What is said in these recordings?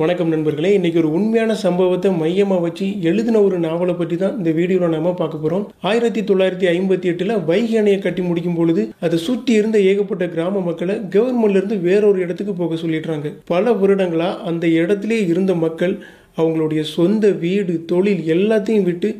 வணக்கம் நண்பர்களே இன்றைக்கி ஒரு உண்மையான சம்பவத்தை மையமாக வச்சு எழுதின ஒரு நாவலை பற்றி தான் இந்த வீடியோவில் நாம பார்க்க போகிறோம் ஆயிரத்தி தொள்ளாயிரத்தி ஐம்பத்தி எட்டில் வைகை அணையை கட்டி முடிக்கும் பொழுது அதை சுற்றி இருந்த ஏகப்பட்ட கிராம மக்களை கவர்மெண்ட்லேருந்து வேறொரு இடத்துக்கு போக சொல்லிடுறாங்க பல வருடங்களாக அந்த இடத்துலேயே இருந்த மக்கள் அவங்களுடைய சொந்த வீடு தொழில் எல்லாத்தையும் விட்டு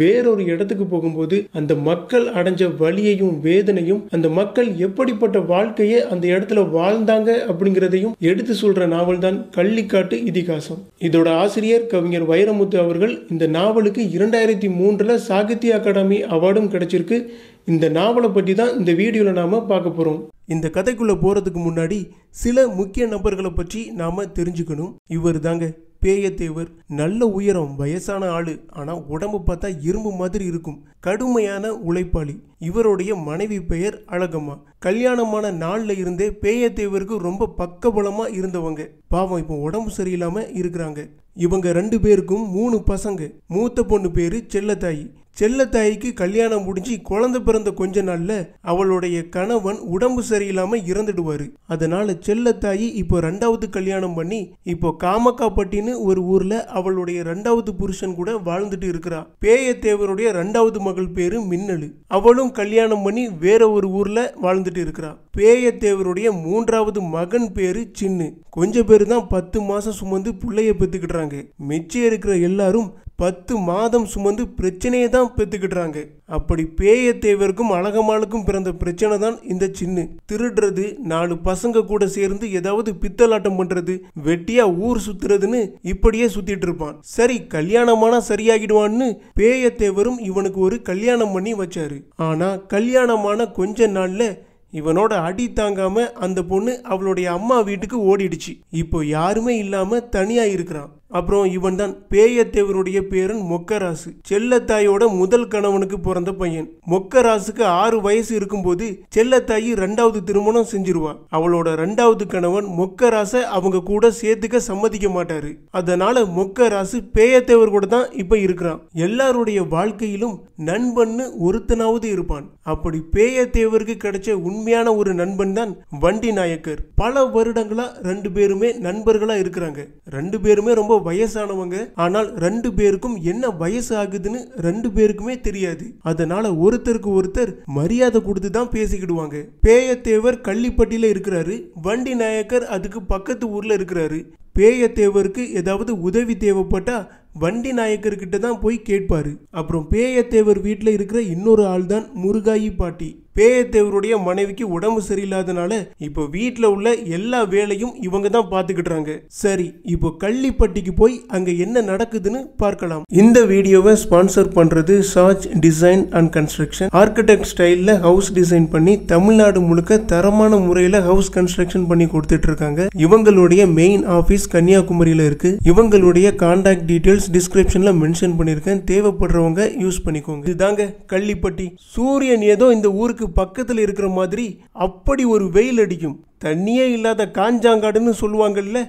வேறொரு இடத்துக்கு போகும்போது அந்த மக்கள் அடைஞ்ச வழியையும் வேதனையும் அந்த மக்கள் எப்படிப்பட்ட வாழ்க்கையை அந்த இடத்துல வாழ்ந்தாங்க அப்படிங்கிறதையும் எடுத்து சொல்ற நாவல் தான் கள்ளிக்காட்டு இதிகாசம் இதோட ஆசிரியர் கவிஞர் வைரமுத்து அவர்கள் இந்த நாவலுக்கு இரண்டாயிரத்தி மூன்றுல சாகித்ய அகாடமி அவார்டும் கிடைச்சிருக்கு இந்த நாவலை பற்றி தான் இந்த வீடியோவில் நாம் பார்க்க போகிறோம் இந்த கதைக்குள்ளே போகிறதுக்கு முன்னாடி சில முக்கிய நபர்களை பற்றி நாம் தெரிஞ்சுக்கணும் இவர் தாங்க பேயத்தேவர் நல்ல உயரம் வயசான ஆளு ஆனா உடம்பு பார்த்தா இரும்பு மாதிரி இருக்கும் கடுமையான உழைப்பாளி இவருடைய மனைவி பெயர் அழகம்மா கல்யாணமான நாளில் இருந்தே பேயத்தேவருக்கு ரொம்ப பக்கபலமா இருந்தவங்க பாவம் இப்போ உடம்பு சரியில்லாம இருக்கிறாங்க இவங்க ரெண்டு பேருக்கும் மூணு பசங்க மூத்த பொண்ணு பேரு செல்லத்தாயி செல்லத்தாய்க்கு கல்யாணம் முடிஞ்சு குழந்தை பிறந்த கொஞ்ச நாள்ல அவளுடைய கணவன் உடம்பு சரியில்லாம இறந்துடுவாரு அதனால செல்லத்தாயி இப்போ ரெண்டாவது கல்யாணம் பண்ணி இப்போ காமக்காப்பட்டின்னு ஒரு ஊர்ல அவளுடைய ரெண்டாவது புருஷன் கூட வாழ்ந்துட்டு இருக்கிறா பேயத்தேவருடைய ரெண்டாவது மகள் பேரு மின்னலு அவளும் கல்யாணம் பண்ணி வேற ஒரு ஊர்ல வாழ்ந்துட்டு இருக்கிறா பேயத்தேவருடைய மூன்றாவது மகன் பேரு சின்னு கொஞ்ச பேர் தான் பத்து மாசம் சுமந்து பிள்ளைய பெத்துக்கிட்டுறாங்க மிச்சம் இருக்கிற எல்லாரும் பத்து மாதம் சுமந்து பிரச்சனையை தான் பெற்றுக்கிட்டுறாங்க அப்படி பேய தேவருக்கும் அழகமாளுக்கும் பிறந்த பிரச்சனை தான் இந்த சின்ன திருடுறது நாலு பசங்க கூட சேர்ந்து ஏதாவது பித்தலாட்டம் பண்றது வெட்டியா ஊர் சுத்துறதுன்னு இப்படியே சுத்திட்டு இருப்பான் சரி கல்யாணமானா சரியாகிடுவான்னு பேய தேவரும் இவனுக்கு ஒரு கல்யாணம் பண்ணி வச்சாரு ஆனா கல்யாணமான கொஞ்ச நாள்ல இவனோட அடி தாங்காம அந்த பொண்ணு அவளுடைய அம்மா வீட்டுக்கு ஓடிடுச்சு இப்போ யாருமே இல்லாம தனியா இருக்கிறான் அப்புறம் இவன் தான் பேயத்தேவருடைய பேரன் மொக்கராசு செல்லத்தாயோட முதல் கணவனுக்கு பிறந்த பையன் மொக்கராசுக்கு ஆறு வயசு இருக்கும்போது செல்லத்தாயி ரெண்டாவது திருமணம் செஞ்சிருவா அவளோட ரெண்டாவது கணவன் மொக்கராசை அவங்க கூட சேர்த்துக்க சம்மதிக்க மாட்டாரு அதனால மொக்கராசு பேயத்தேவர் கூட தான் இப்ப இருக்கிறான் எல்லாருடைய வாழ்க்கையிலும் நண்பன்னு ஒருத்தனாவது இருப்பான் அப்படி பேயத்தேவருக்கு கிடைச்ச உண்மையான ஒரு நண்பன் தான் வண்டி நாயக்கர் பல வருடங்களா ரெண்டு பேருமே நண்பர்களா இருக்கிறாங்க ரெண்டு பேருமே ரொம்ப வயசானவங்க ஆனால் ரெண்டு பேருக்கும் என்ன வயசு ஆகுதுன்னு ரெண்டு பேருக்குமே தெரியாது அதனால ஒருத்தருக்கு ஒருத்தர் மரியாதை கொடுத்து தான் பேசிக்கிடுவாங்க பேயத்தேவர் கள்ளிப்பட்டியில இருக்கிறாரு வண்டி நாயக்கர் அதுக்கு பக்கத்து ஊர்ல இருக்கிறாரு பேயத்தேவருக்கு ஏதாவது உதவி தேவைப்பட்டா வண்டி நாயக்கர்கிட்ட தான் போய் கேட்பாரு அப்புறம் பேயத்தேவர் வீட்டில் இருக்கிற இன்னொரு ஆள் தான் முருகாயி பாட்டி பேயத்தேவருடைய மனைவிக்கு உடம்பு சரியில்லாதனால இப்போ வீட்டில் உள்ள எல்லா வேலையும் இவங்க தான் பார்த்துக்கிட்டுறாங்க சரி இப்போ கள்ளிப்பட்டிக்கு போய் அங்கே என்ன நடக்குதுன்னு பார்க்கலாம் இந்த வீடியோவை ஸ்பான்சர் பண்ணுறது charge design and construction architect ஸ்டைலில் ஹவுஸ் டிசைன் பண்ணி தமிழ்நாடு முழுக்க தரமான முறையில் ஹவுஸ் கன்ஸ்ட்ரக்ஷன் பண்ணி கொடுத்துட்டு இருக்காங்க இவங்களுடைய மெயின் ஆஃபீஸ் கன்னியாகுமரியில் இருக்கு இவங்களுடைய கான்டாக்ட் டீட்டெயில்ஸ் டிஸ்கிரிப்ஷனில் மென்ஷன் பண்ணியிருக்கேன் தேவைப்படுறவங்க யூஸ் பண்ணிக்கோங்க இதுதாங்க கள்ளிப்பட்டி சூரியன் ஏதோ இந்த ஊருக்கு ஊருக்கு பக்கத்தில் இருக்கிற மாதிரி அப்படி ஒரு வெயில் அடிக்கும் தண்ணியே இல்லாத காஞ்சாங்காடுன்னு சொல்லுவாங்கல்ல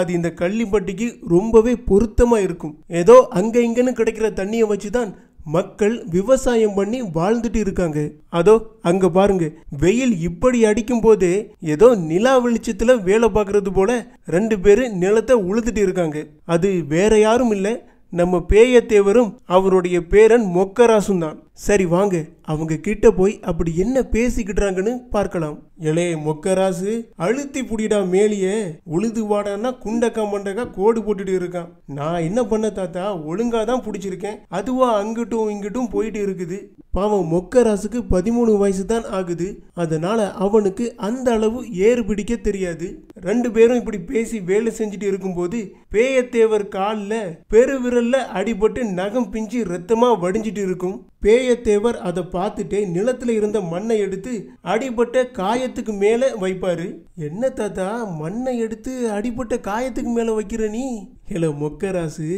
அது இந்த கள்ளிப்பட்டிக்கு ரொம்பவே பொருத்தமாக இருக்கும் ஏதோ அங்கே இங்கேன்னு கிடைக்கிற தண்ணியை வச்சு தான் மக்கள் விவசாயம் பண்ணி வாழ்ந்துட்டு இருக்காங்க அதோ அங்க பாருங்க வெயில் இப்படி அடிக்கும் போது ஏதோ நிலா வெளிச்சத்துல வேலை பார்க்கறது போல ரெண்டு பேரும் நிலத்தை உழுதுட்டு இருக்காங்க அது வேற யாரும் இல்லை நம்ம பேயத்தேவரும் அவருடைய பேரன் மொக்கராசும் தான் சரி வாங்க அவங்க கிட்ட போய் அப்படி என்ன பேசிக்கிட்டுறாங்கன்னு பார்க்கலாம் எலே மொக்கராசு அழுத்தி புடிடா மேலேயே உழுது வாடான்னா குண்டக்கா மண்டக்கா கோடு போட்டுட்டு இருக்கான் நான் என்ன பண்ண தாத்தா ஒழுங்கா தான் பிடிச்சிருக்கேன் அதுவா அங்கிட்டும் இங்கிட்டும் போயிட்டு இருக்குது பாவம் மொக்கராசுக்கு பதிமூணு வயசு தான் ஆகுது அதனால அவனுக்கு அந்த அளவு ஏறு பிடிக்க தெரியாது ரெண்டு பேரும் இப்படி பேசி வேலை செஞ்சுட்டு இருக்கும்போது பேயத்தேவர் காலில் பெருவிரல்ல அடிபட்டு நகம் பிஞ்சு ரத்தமா வடிஞ்சிட்டு இருக்கும் பேய வந்தியத்தேவர் அதை பார்த்துட்டே நிலத்தில் இருந்த மண்ணை எடுத்து அடிபட்ட காயத்துக்கு மேலே வைப்பாரு என்ன தாத்தா மண்ணை எடுத்து அடிபட்ட காயத்துக்கு மேலே வைக்கிற நீ ஹலோ மொக்கராசு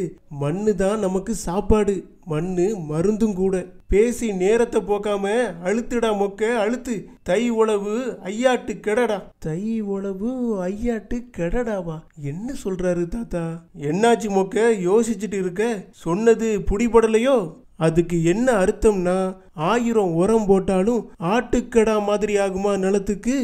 மண்ணு தான் நமக்கு சாப்பாடு மண்ணு மருந்தும் கூட பேசி நேரத்தை போக்காம அழுத்துடா மொக்க அழுத்து தை உழவு ஐயாட்டு கெடடா தை உழவு ஐயாட்டு கெடடாவா என்ன சொல்றாரு தாத்தா என்னாச்சு மொக்க யோசிச்சுட்டு இருக்க சொன்னது புடிபடலையோ அதுக்கு என்ன அர்த்தம்னா ஆயிரம் உரம் போட்டாலும் ஆட்டுக்கடா மாதிரி ஆகுமா நிலத்துக்கு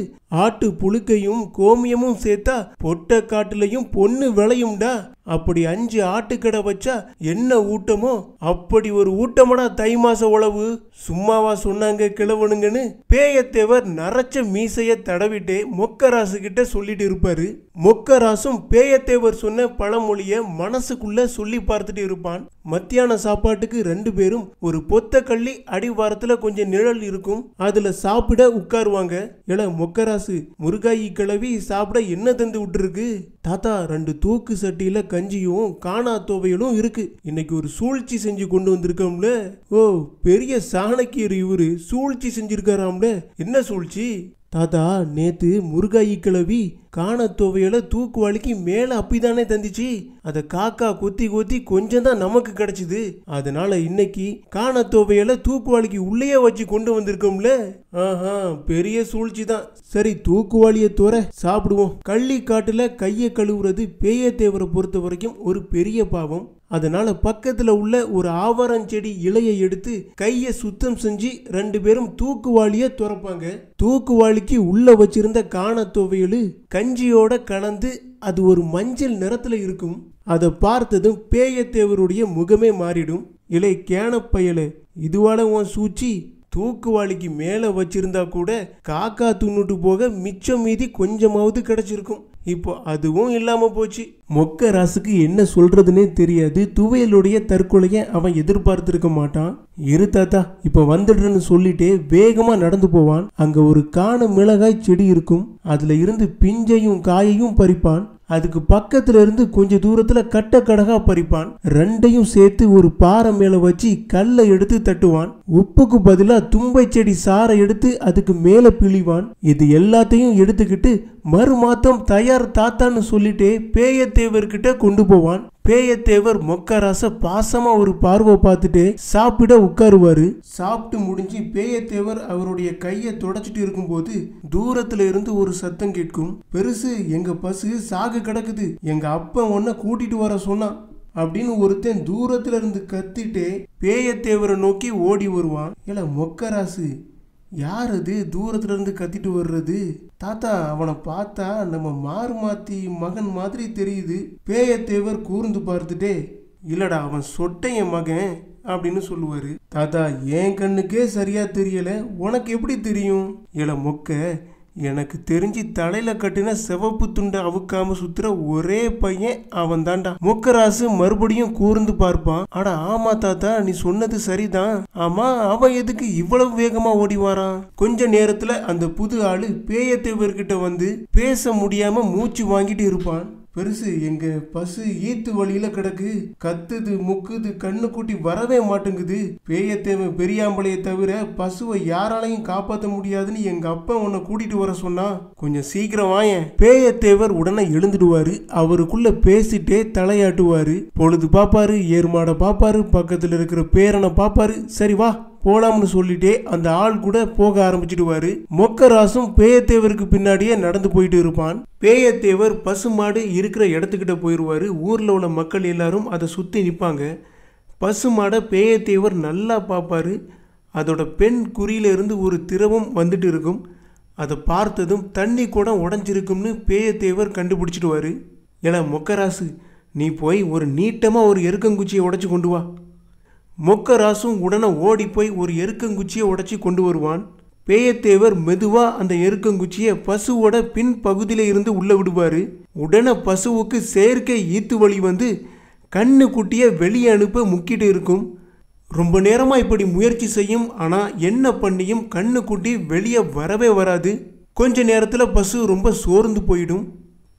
ஆட்டு புழுக்கையும் கோமியமும் சேர்த்தா பொட்டை காட்டுலையும் பொண்ணு விளையும்டா அப்படி அஞ்சு ஆட்டுக்கடை வச்சா என்ன ஊட்டமோ அப்படி ஒரு ஊட்டமடா தை மாச உழவு சும்மாவா சொன்னாங்க கிழவனுங்கன்னு பேயத்தேவர் நரைச்ச மீசைய தடவிட்டே மொக்கராசு கிட்ட சொல்லிட்டு இருப்பாரு மொக்கராசும் பேயத்தேவர் சொன்ன பழமொழிய மனசுக்குள்ள சொல்லி பார்த்துட்டு இருப்பான் மத்தியான சாப்பாட்டுக்கு ரெண்டு பேரும் ஒரு பொத்த கள்ளி அடிவாரத்துல கொஞ்சம் நிழல் இருக்கும் அதுல சாப்பிட உட்காருவாங்க எல மொக்கராசு முருகாயி கிளவி சாப்பிட என்ன தந்து விட்டுருக்கு தாத்தா ரெண்டு தூக்கு சட்டியில கஞ்சியும் காணா தோவையிலும் இருக்கு இன்னைக்கு ஒரு சூழ்ச்சி செஞ்சு கொண்டு வந்திருக்கோம்ல ஓ பெரிய சாணக்கியர் இவரு சூழ்ச்சி செஞ்சிருக்காராம்ல என்ன சூழ்ச்சி தாத்தா நேத்து முருகாயி கிழவி காணத்தொவையில தூக்கு வலிக்கு மேலே அப்பிதானே தந்துச்சு அதை காக்கா கொத்தி கொத்தி கொஞ்சம் தான் நமக்கு கிடைச்சிது அதனால இன்னைக்கு காணத்தொவையில தூக்கு வலிக்கு உள்ளேயே வச்சு கொண்டு வந்திருக்கோம்ல ஆஹா பெரிய சூழ்ச்சி தான் சரி தூக்குவாளியை தோற சாப்பிடுவோம் கள்ளி காட்டுல கையை கழுவுறது பேய தேவரை பொறுத்த வரைக்கும் ஒரு பெரிய பாவம் அதனால பக்கத்துல உள்ள ஒரு செடி இலையை எடுத்து கையை சுத்தம் செஞ்சு ரெண்டு பேரும் தூக்குவாளிய துறப்பாங்க தூக்குவாளிக்கு உள்ள வச்சிருந்த காணத்தொவையலு கஞ்சியோட கலந்து அது ஒரு மஞ்சள் நிறத்தில் இருக்கும் அதை பார்த்ததும் பேயத்தேவருடைய முகமே மாறிடும் இலை கேனப்பயலு இதுவால உன் சூச்சி தூக்குவாளிக்கு மேலே வச்சிருந்தா கூட காக்கா துண்ணுட்டு போக மிச்சம் மீதி கொஞ்சமாவது கிடச்சிருக்கும் இப்போ அதுவும் இல்லாமல் போச்சு மொக்க ராசுக்கு என்ன சொல்கிறதுனே தெரியாது துவையலுடைய தற்கொலையை அவன் எதிர்பார்த்திருக்க மாட்டான் இரு தாத்தா இப்போ வந்துடுறேன்னு சொல்லிட்டே வேகமாக நடந்து போவான் அங்கே ஒரு காண மிளகாய் செடி இருக்கும் அதில் இருந்து பிஞ்சையும் காயையும் பறிப்பான் அதுக்கு பக்கத்துல இருந்து கொஞ்ச தூரத்துல கட்ட கடகா பறிப்பான் ரெண்டையும் சேர்த்து ஒரு பாறை மேல வச்சு கல்லை எடுத்து தட்டுவான் உப்புக்கு பதிலா தும்பை செடி சாரை எடுத்து அதுக்கு மேல பிழிவான் இது எல்லாத்தையும் எடுத்துக்கிட்டு மறுமாத்தம் தயார் தாத்தான்னு சொல்லிட்டு பேயத்தேவர்கிட்ட கொண்டு போவான் பேயத்தேவர் மொக்கராச பாசமா ஒரு பார்வை பார்த்துட்டு சாப்பிட உட்காருவாரு சாப்பிட்டு முடிஞ்சு பேயத்தேவர் அவருடைய கையை தொடச்சிட்டு இருக்கும்போது தூரத்துல இருந்து ஒரு சத்தம் கேட்கும் பெருசு எங்க பசு சாக கிடக்குது எங்க அப்ப ஒன்ன கூட்டிட்டு வர சொன்னான் அப்படின்னு ஒருத்தன் தூரத்துல இருந்து கத்திட்டு பேயத்தேவரை நோக்கி ஓடி வருவான் இல்ல மொக்கராசு யார் அது தூரத்துல இருந்து கத்திட்டு வர்றது தாத்தா அவனை பார்த்தா நம்ம மாறு மகன் மாதிரி தெரியுது பேயத்தேவர் கூர்ந்து பார்த்துட்டே இல்லடா அவன் சொட்டைய மகன் அப்படின்னு சொல்லுவாரு தாத்தா என் கண்ணுக்கே சரியா தெரியல உனக்கு எப்படி தெரியும் இல மொக்க எனக்கு தெரிஞ்சு தலையில் கட்டின சிவப்பு துண்டை அவுக்காம சுத்துற ஒரே பையன் அவன் தாண்டா முக்கராசு மறுபடியும் கூர்ந்து பார்ப்பான் அட ஆமா தாத்தா நீ சொன்னது சரிதான் ஆமா அவன் எதுக்கு இவ்வளவு வேகமா ஓடி வாரான் கொஞ்ச நேரத்துல அந்த புது ஆளு பேயத்தேவர்கிட்ட வந்து பேச முடியாம மூச்சு வாங்கிட்டு இருப்பான் பெருசு எங்க பசு ஈத்து வழியில கிடக்கு கத்துது முக்குது கண்ணு கூட்டி வரவே மாட்டேங்குது பேயத்தேவன் பெரியாம்பளைய தவிர பசுவை யாராலையும் காப்பாற்ற முடியாதுன்னு எங்க அப்பா உன்னை கூட்டிட்டு வர சொன்னா கொஞ்சம் சீக்கிரம் வாயன் பேயத்தேவர் உடனே எழுந்துடுவாரு அவருக்குள்ள பேசிட்டே தலையாட்டுவாரு பொழுது பாப்பாரு ஏர்மாடை பாப்பாரு பக்கத்துல இருக்கிற பேரனை பாப்பாரு சரி வா போலாம்னு சொல்லிட்டே அந்த ஆள் கூட போக ஆரம்பிச்சிடுவாரு மொக்கராசும் பேயத்தேவருக்கு பின்னாடியே நடந்து போயிட்டு இருப்பான் பேயத்தேவர் பசுமாடு இருக்கிற இடத்துக்கிட்ட போயிடுவாரு ஊரில் உள்ள மக்கள் எல்லாரும் அதை சுற்றி நிற்பாங்க பசுமாடை பேயத்தேவர் நல்லா பார்ப்பாரு அதோட பெண் குறியிலிருந்து ஒரு திரவம் வந்துட்டு இருக்கும் அதை பார்த்ததும் தண்ணி கூட உடஞ்சிருக்கும்னு பேயத்தேவர் கண்டுபிடிச்சிடுவார் ஏன்னா மொக்கராசு நீ போய் ஒரு நீட்டமாக ஒரு எருக்கங்குச்சியை உடச்சி கொண்டு வா மொக்கராசும் உடனே ஓடி போய் ஒரு எருக்கங்குச்சியை உடச்சி கொண்டு வருவான் பேயத்தேவர் மெதுவாக அந்த எருக்கங்குச்சியை பசுவோட பின் பகுதியில் இருந்து உள்ளே விடுவார் உடனே பசுவுக்கு செயற்கை ஈத்து வழி வந்து கண்ணு குட்டியை வெளியே அனுப்ப முக்கிட்டு இருக்கும் ரொம்ப நேரமாக இப்படி முயற்சி செய்யும் ஆனால் என்ன பண்ணியும் கண்ணு குட்டி வெளியே வரவே வராது கொஞ்ச நேரத்தில் பசு ரொம்ப சோர்ந்து போயிடும்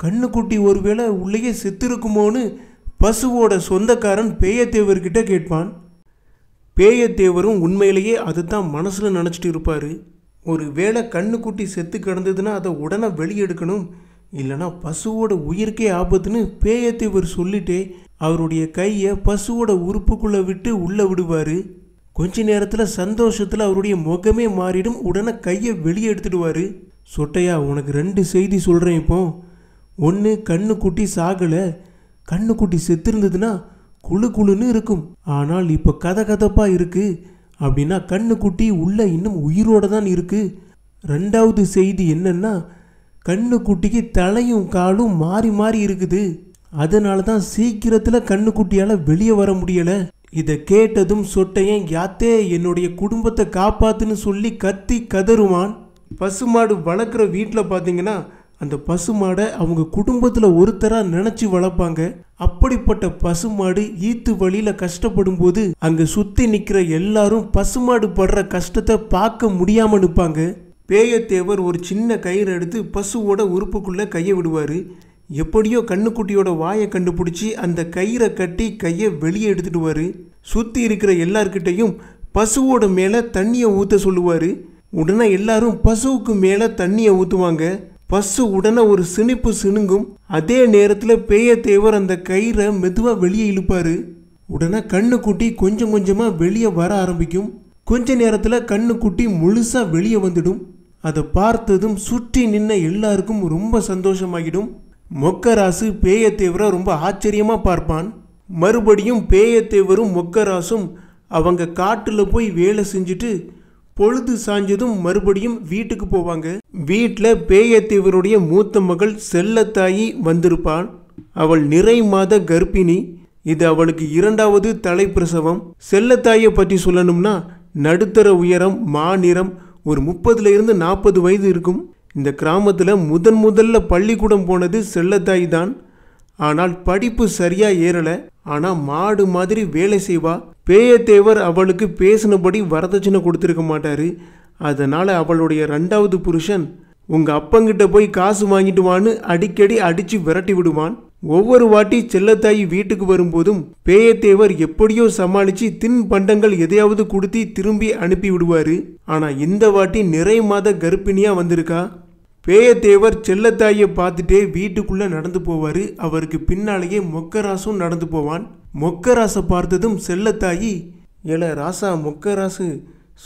கண்ணுக்குட்டி ஒருவேளை உள்ளேயே செத்து இருக்குமோன்னு பசுவோட சொந்தக்காரன் பேயத்தேவர்கிட்ட கேட்பான் பேயத்தேவரும் உண்மையிலேயே அதுதான் மனசில் நினச்சிட்டு இருப்பார் ஒரு வேளை கண்ணுக்குட்டி செத்து கிடந்ததுன்னா அதை உடனே வெளியெடுக்கணும் இல்லைனா பசுவோட உயிருக்கே ஆபத்துன்னு பேயத்தேவர் சொல்லிட்டே அவருடைய கையை பசுவோட உறுப்புக்குள்ளே விட்டு உள்ளே விடுவார் கொஞ்ச நேரத்தில் சந்தோஷத்தில் அவருடைய முகமே மாறிடும் உடனே கையை வெளியே எடுத்துடுவார் சொட்டையா உனக்கு ரெண்டு செய்தி சொல்கிறேன் இப்போ ஒன்று கண்ணுக்குட்டி சாகலை கண்ணுக்குட்டி இருந்ததுன்னா குழு குழுன்னு இருக்கும் ஆனால் இப்போ கதை கதப்பாக இருக்குது அப்படின்னா குட்டி உள்ளே இன்னும் உயிரோட தான் இருக்குது ரெண்டாவது செய்தி என்னென்னா குட்டிக்கு தலையும் காலும் மாறி மாறி இருக்குது அதனால தான் சீக்கிரத்தில் குட்டியால் வெளியே வர முடியலை இதை கேட்டதும் சொட்டையன் யாத்தே என்னுடைய குடும்பத்தை காப்பாத்துன்னு சொல்லி கத்தி கதறுவான் பசுமாடு வளர்க்குற வீட்டில் பார்த்தீங்கன்னா அந்த பசுமாடை அவங்க குடும்பத்தில் ஒருத்தராக நினச்சி வளர்ப்பாங்க அப்படிப்பட்ட பசுமாடு ஈத்து வழியில் கஷ்டப்படும் போது அங்கே சுற்றி நிற்கிற எல்லாரும் பசுமாடு படுற கஷ்டத்தை பார்க்க முடியாமல் நிற்பாங்க பேயத்தேவர் ஒரு சின்ன கயிறு எடுத்து பசுவோட உறுப்புக்குள்ளே கையை விடுவார் எப்படியோ கண்ணுக்குட்டியோட வாயை கண்டுபிடிச்சி அந்த கயிறை கட்டி கையை வெளியே எடுத்துடுவார் சுற்றி இருக்கிற எல்லார்கிட்டையும் பசுவோட மேலே தண்ணியை ஊற்ற சொல்லுவார் உடனே எல்லாரும் பசுவுக்கு மேலே தண்ணியை ஊற்றுவாங்க பஸ்ஸு உடனே ஒரு சினிப்பு சினுங்கும் அதே நேரத்தில் பேய தேவர் அந்த கயிறை மெதுவாக வெளியே இழுப்பார் உடனே கண்ணு குட்டி கொஞ்சம் கொஞ்சமாக வெளியே வர ஆரம்பிக்கும் கொஞ்ச நேரத்தில் கண்ணு குட்டி முழுசாக வெளியே வந்துடும் அதை பார்த்ததும் சுற்றி நின்ன எல்லாருக்கும் ரொம்ப சந்தோஷமாகிடும் மொக்கராசு பேயத்தேவரை ரொம்ப ஆச்சரியமாக பார்ப்பான் மறுபடியும் பேயத்தேவரும் மொக்கராசும் அவங்க காட்டில் போய் வேலை செஞ்சுட்டு பொழுது சாஞ்சதும் மறுபடியும் வீட்டுக்கு போவாங்க வீட்டில் பேயத்தேவருடைய மூத்த மகள் செல்லத்தாயி வந்திருப்பாள் அவள் நிறை மாத கர்ப்பிணி இது அவளுக்கு இரண்டாவது தலைப்பிரசவம் செல்லத்தாயை பற்றி சொல்லணும்னா நடுத்தர உயரம் மாநிறம் ஒரு முப்பதுல இருந்து நாற்பது வயது இருக்கும் இந்த கிராமத்தில் முதன் முதல்ல பள்ளிக்கூடம் போனது செல்லத்தாய் தான் ஆனால் படிப்பு சரியாக ஏறலை ஆனால் மாடு மாதிரி வேலை செய்வா பேயத்தேவர் அவளுக்கு பேசினபடி வரதட்சணை கொடுத்துருக்க மாட்டார் அதனால் அவளுடைய ரெண்டாவது புருஷன் உங்கள் அப்பங்கிட்ட போய் காசு வாங்கிட்டு வான்னு அடிக்கடி அடித்து விரட்டி விடுவான் ஒவ்வொரு வாட்டி செல்லத்தாயி வீட்டுக்கு வரும்போதும் பேயத்தேவர் எப்படியோ சமாளித்து தின் பண்டங்கள் எதையாவது கொடுத்து திரும்பி அனுப்பி விடுவார் ஆனால் இந்த வாட்டி நிறை மாத கர்ப்பிணியாக வந்திருக்கா பேயத்தேவர் செல்லத்தாயை பார்த்துட்டே வீட்டுக்குள்ளே நடந்து போவார் அவருக்கு பின்னாலேயே மொக்கராசும் நடந்து போவான் மொக்கராசை பார்த்ததும் செல்லத்தாயி ஏல ராசா மொக்கராசு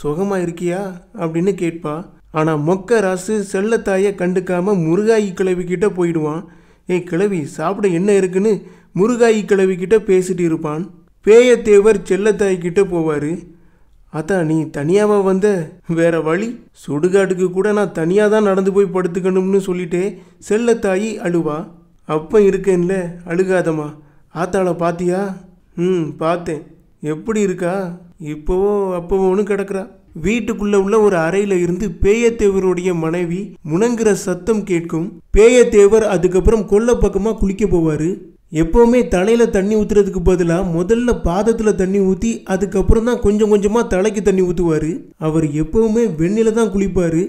சுகமாக இருக்கியா அப்படின்னு கேட்பா ஆனால் மொக்கராசு செல்லத்தாயை கண்டுக்காமல் முருகாயி கிழவிக்கிட்ட போயிடுவான் ஏய் கிழவி சாப்பிட என்ன இருக்குன்னு முருகாயி கிட்ட பேசிட்டு இருப்பான் பேயத்தேவர் செல்லத்தாய்கிட்ட போவார் அதான் நீ தனியாவா வந்த வேற வழி சுடுகாட்டுக்கு கூட நான் தனியாக தான் நடந்து போய் படுத்துக்கணும்னு சொல்லிட்டே செல்ல தாயி அழுவா அப்போ இருக்கேன்ல அழுகாதம்மா ஆத்தாளை பாத்தியா ம் பார்த்தேன் எப்படி இருக்கா இப்போவோ அப்பவோன்னு கிடக்குறா வீட்டுக்குள்ள உள்ள ஒரு அறையில இருந்து பேயத்தேவருடைய மனைவி முணங்குற சத்தம் கேட்கும் பேயத்தேவர் அதுக்கப்புறம் கொல்ல பக்கமா குளிக்க போவாரு எப்போவுமே தலையில் தண்ணி ஊற்றுறதுக்கு பதிலாக முதல்ல பாதத்தில் தண்ணி ஊற்றி அதுக்கப்புறம் தான் கொஞ்சம் கொஞ்சமாக தலைக்கு தண்ணி ஊற்றுவார் அவர் எப்போவுமே வெண்ணில் தான் குளிப்பார்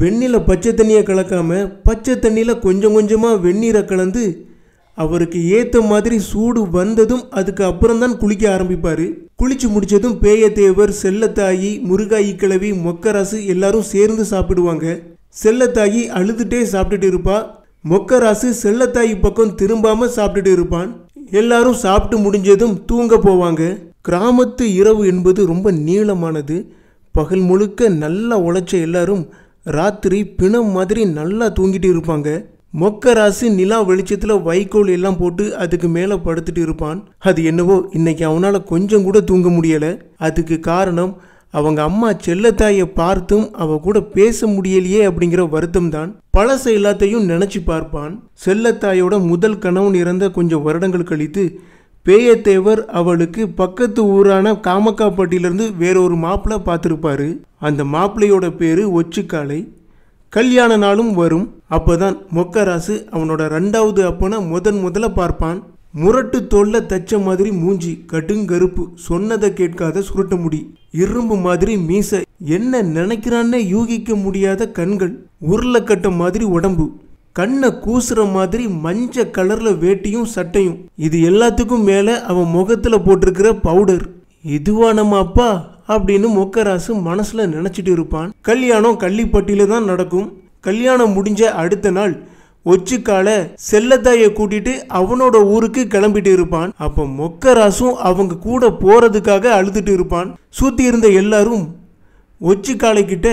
வெந்நீரில் பச்சை தண்ணியை கலக்காம பச்சை தண்ணியில் கொஞ்சம் கொஞ்சமாக வெந்நீரை கலந்து அவருக்கு ஏற்ற மாதிரி சூடு வந்ததும் அதுக்கு அப்புறம் தான் குளிக்க ஆரம்பிப்பார் குளிச்சு முடித்ததும் பேயத்தேவர் செல்லத்தாயி முருகாயி கிழவி மொக்கராசு எல்லாரும் சேர்ந்து சாப்பிடுவாங்க செல்லத்தாயி அழுதுகிட்டே சாப்பிட்டுட்டு இருப்பா மொக்கராசு செல்லத்தாய் பக்கம் திரும்பாம சாப்பிட்டுட்டு இருப்பான் எல்லாரும் சாப்பிட்டு முடிஞ்சதும் தூங்க போவாங்க கிராமத்து இரவு என்பது ரொம்ப நீளமானது பகல் முழுக்க நல்லா உழைச்ச எல்லாரும் ராத்திரி பிணம் மாதிரி நல்லா தூங்கிட்டு இருப்பாங்க மொக்க நிலா வெளிச்சத்தில் வைக்கோல் எல்லாம் போட்டு அதுக்கு மேலே படுத்துட்டு இருப்பான் அது என்னவோ இன்னைக்கு அவனால் கொஞ்சம் கூட தூங்க முடியலை அதுக்கு காரணம் அவங்க அம்மா செல்லத்தாயை பார்த்தும் அவ கூட பேச முடியலையே அப்படிங்கிற வருத்தம் தான் பழச எல்லாத்தையும் நினச்சி பார்ப்பான் செல்லத்தாயோட முதல் கணவன் இறந்த கொஞ்சம் வருடங்கள் கழித்து பேயத்தேவர் அவளுக்கு பக்கத்து ஊரான காமக்காப்பட்டியிலிருந்து வேறொரு மாப்பிள்ளை பார்த்துருப்பாரு அந்த மாப்பிள்ளையோட பேர் ஒச்சுக்காலை கல்யாண நாளும் வரும் அப்போதான் மொக்கராசு அவனோட ரெண்டாவது அப்பனை முதன் முதல்ல பார்ப்பான் முரட்டு தொல்லை தச்ச மாதிரி மூஞ்சி கருப்பு சொன்னதை கேட்காத சுருட்ட முடி இரும்பு மாதிரி மீசை என்ன நினைக்கிறான்னே யூகிக்க முடியாத கண்கள் உருளைக்கட்ட மாதிரி உடம்பு கண்ணை கூசுற மாதிரி மஞ்ச கலர்ல வேட்டியும் சட்டையும் இது எல்லாத்துக்கும் மேலே அவன் முகத்தில் போட்டிருக்கிற பவுடர் இதுவா நம்ம அப்பா அப்படின்னு மொக்கராசு மனசுல நினச்சிட்டு இருப்பான் கல்யாணம் கள்ளிப்பட்டியில தான் நடக்கும் கல்யாணம் முடிஞ்ச அடுத்த நாள் ஒச்சிக்கால செல்லத்தாயை கூட்டிட்டு அவனோட ஊருக்கு கிளம்பிட்டு இருப்பான் அப்போ மொக்கராசும் அவங்க கூட போகிறதுக்காக அழுதுட்டு இருப்பான் சுற்றி இருந்த எல்லாரும் ஒச்சிக்காலை கிட்ட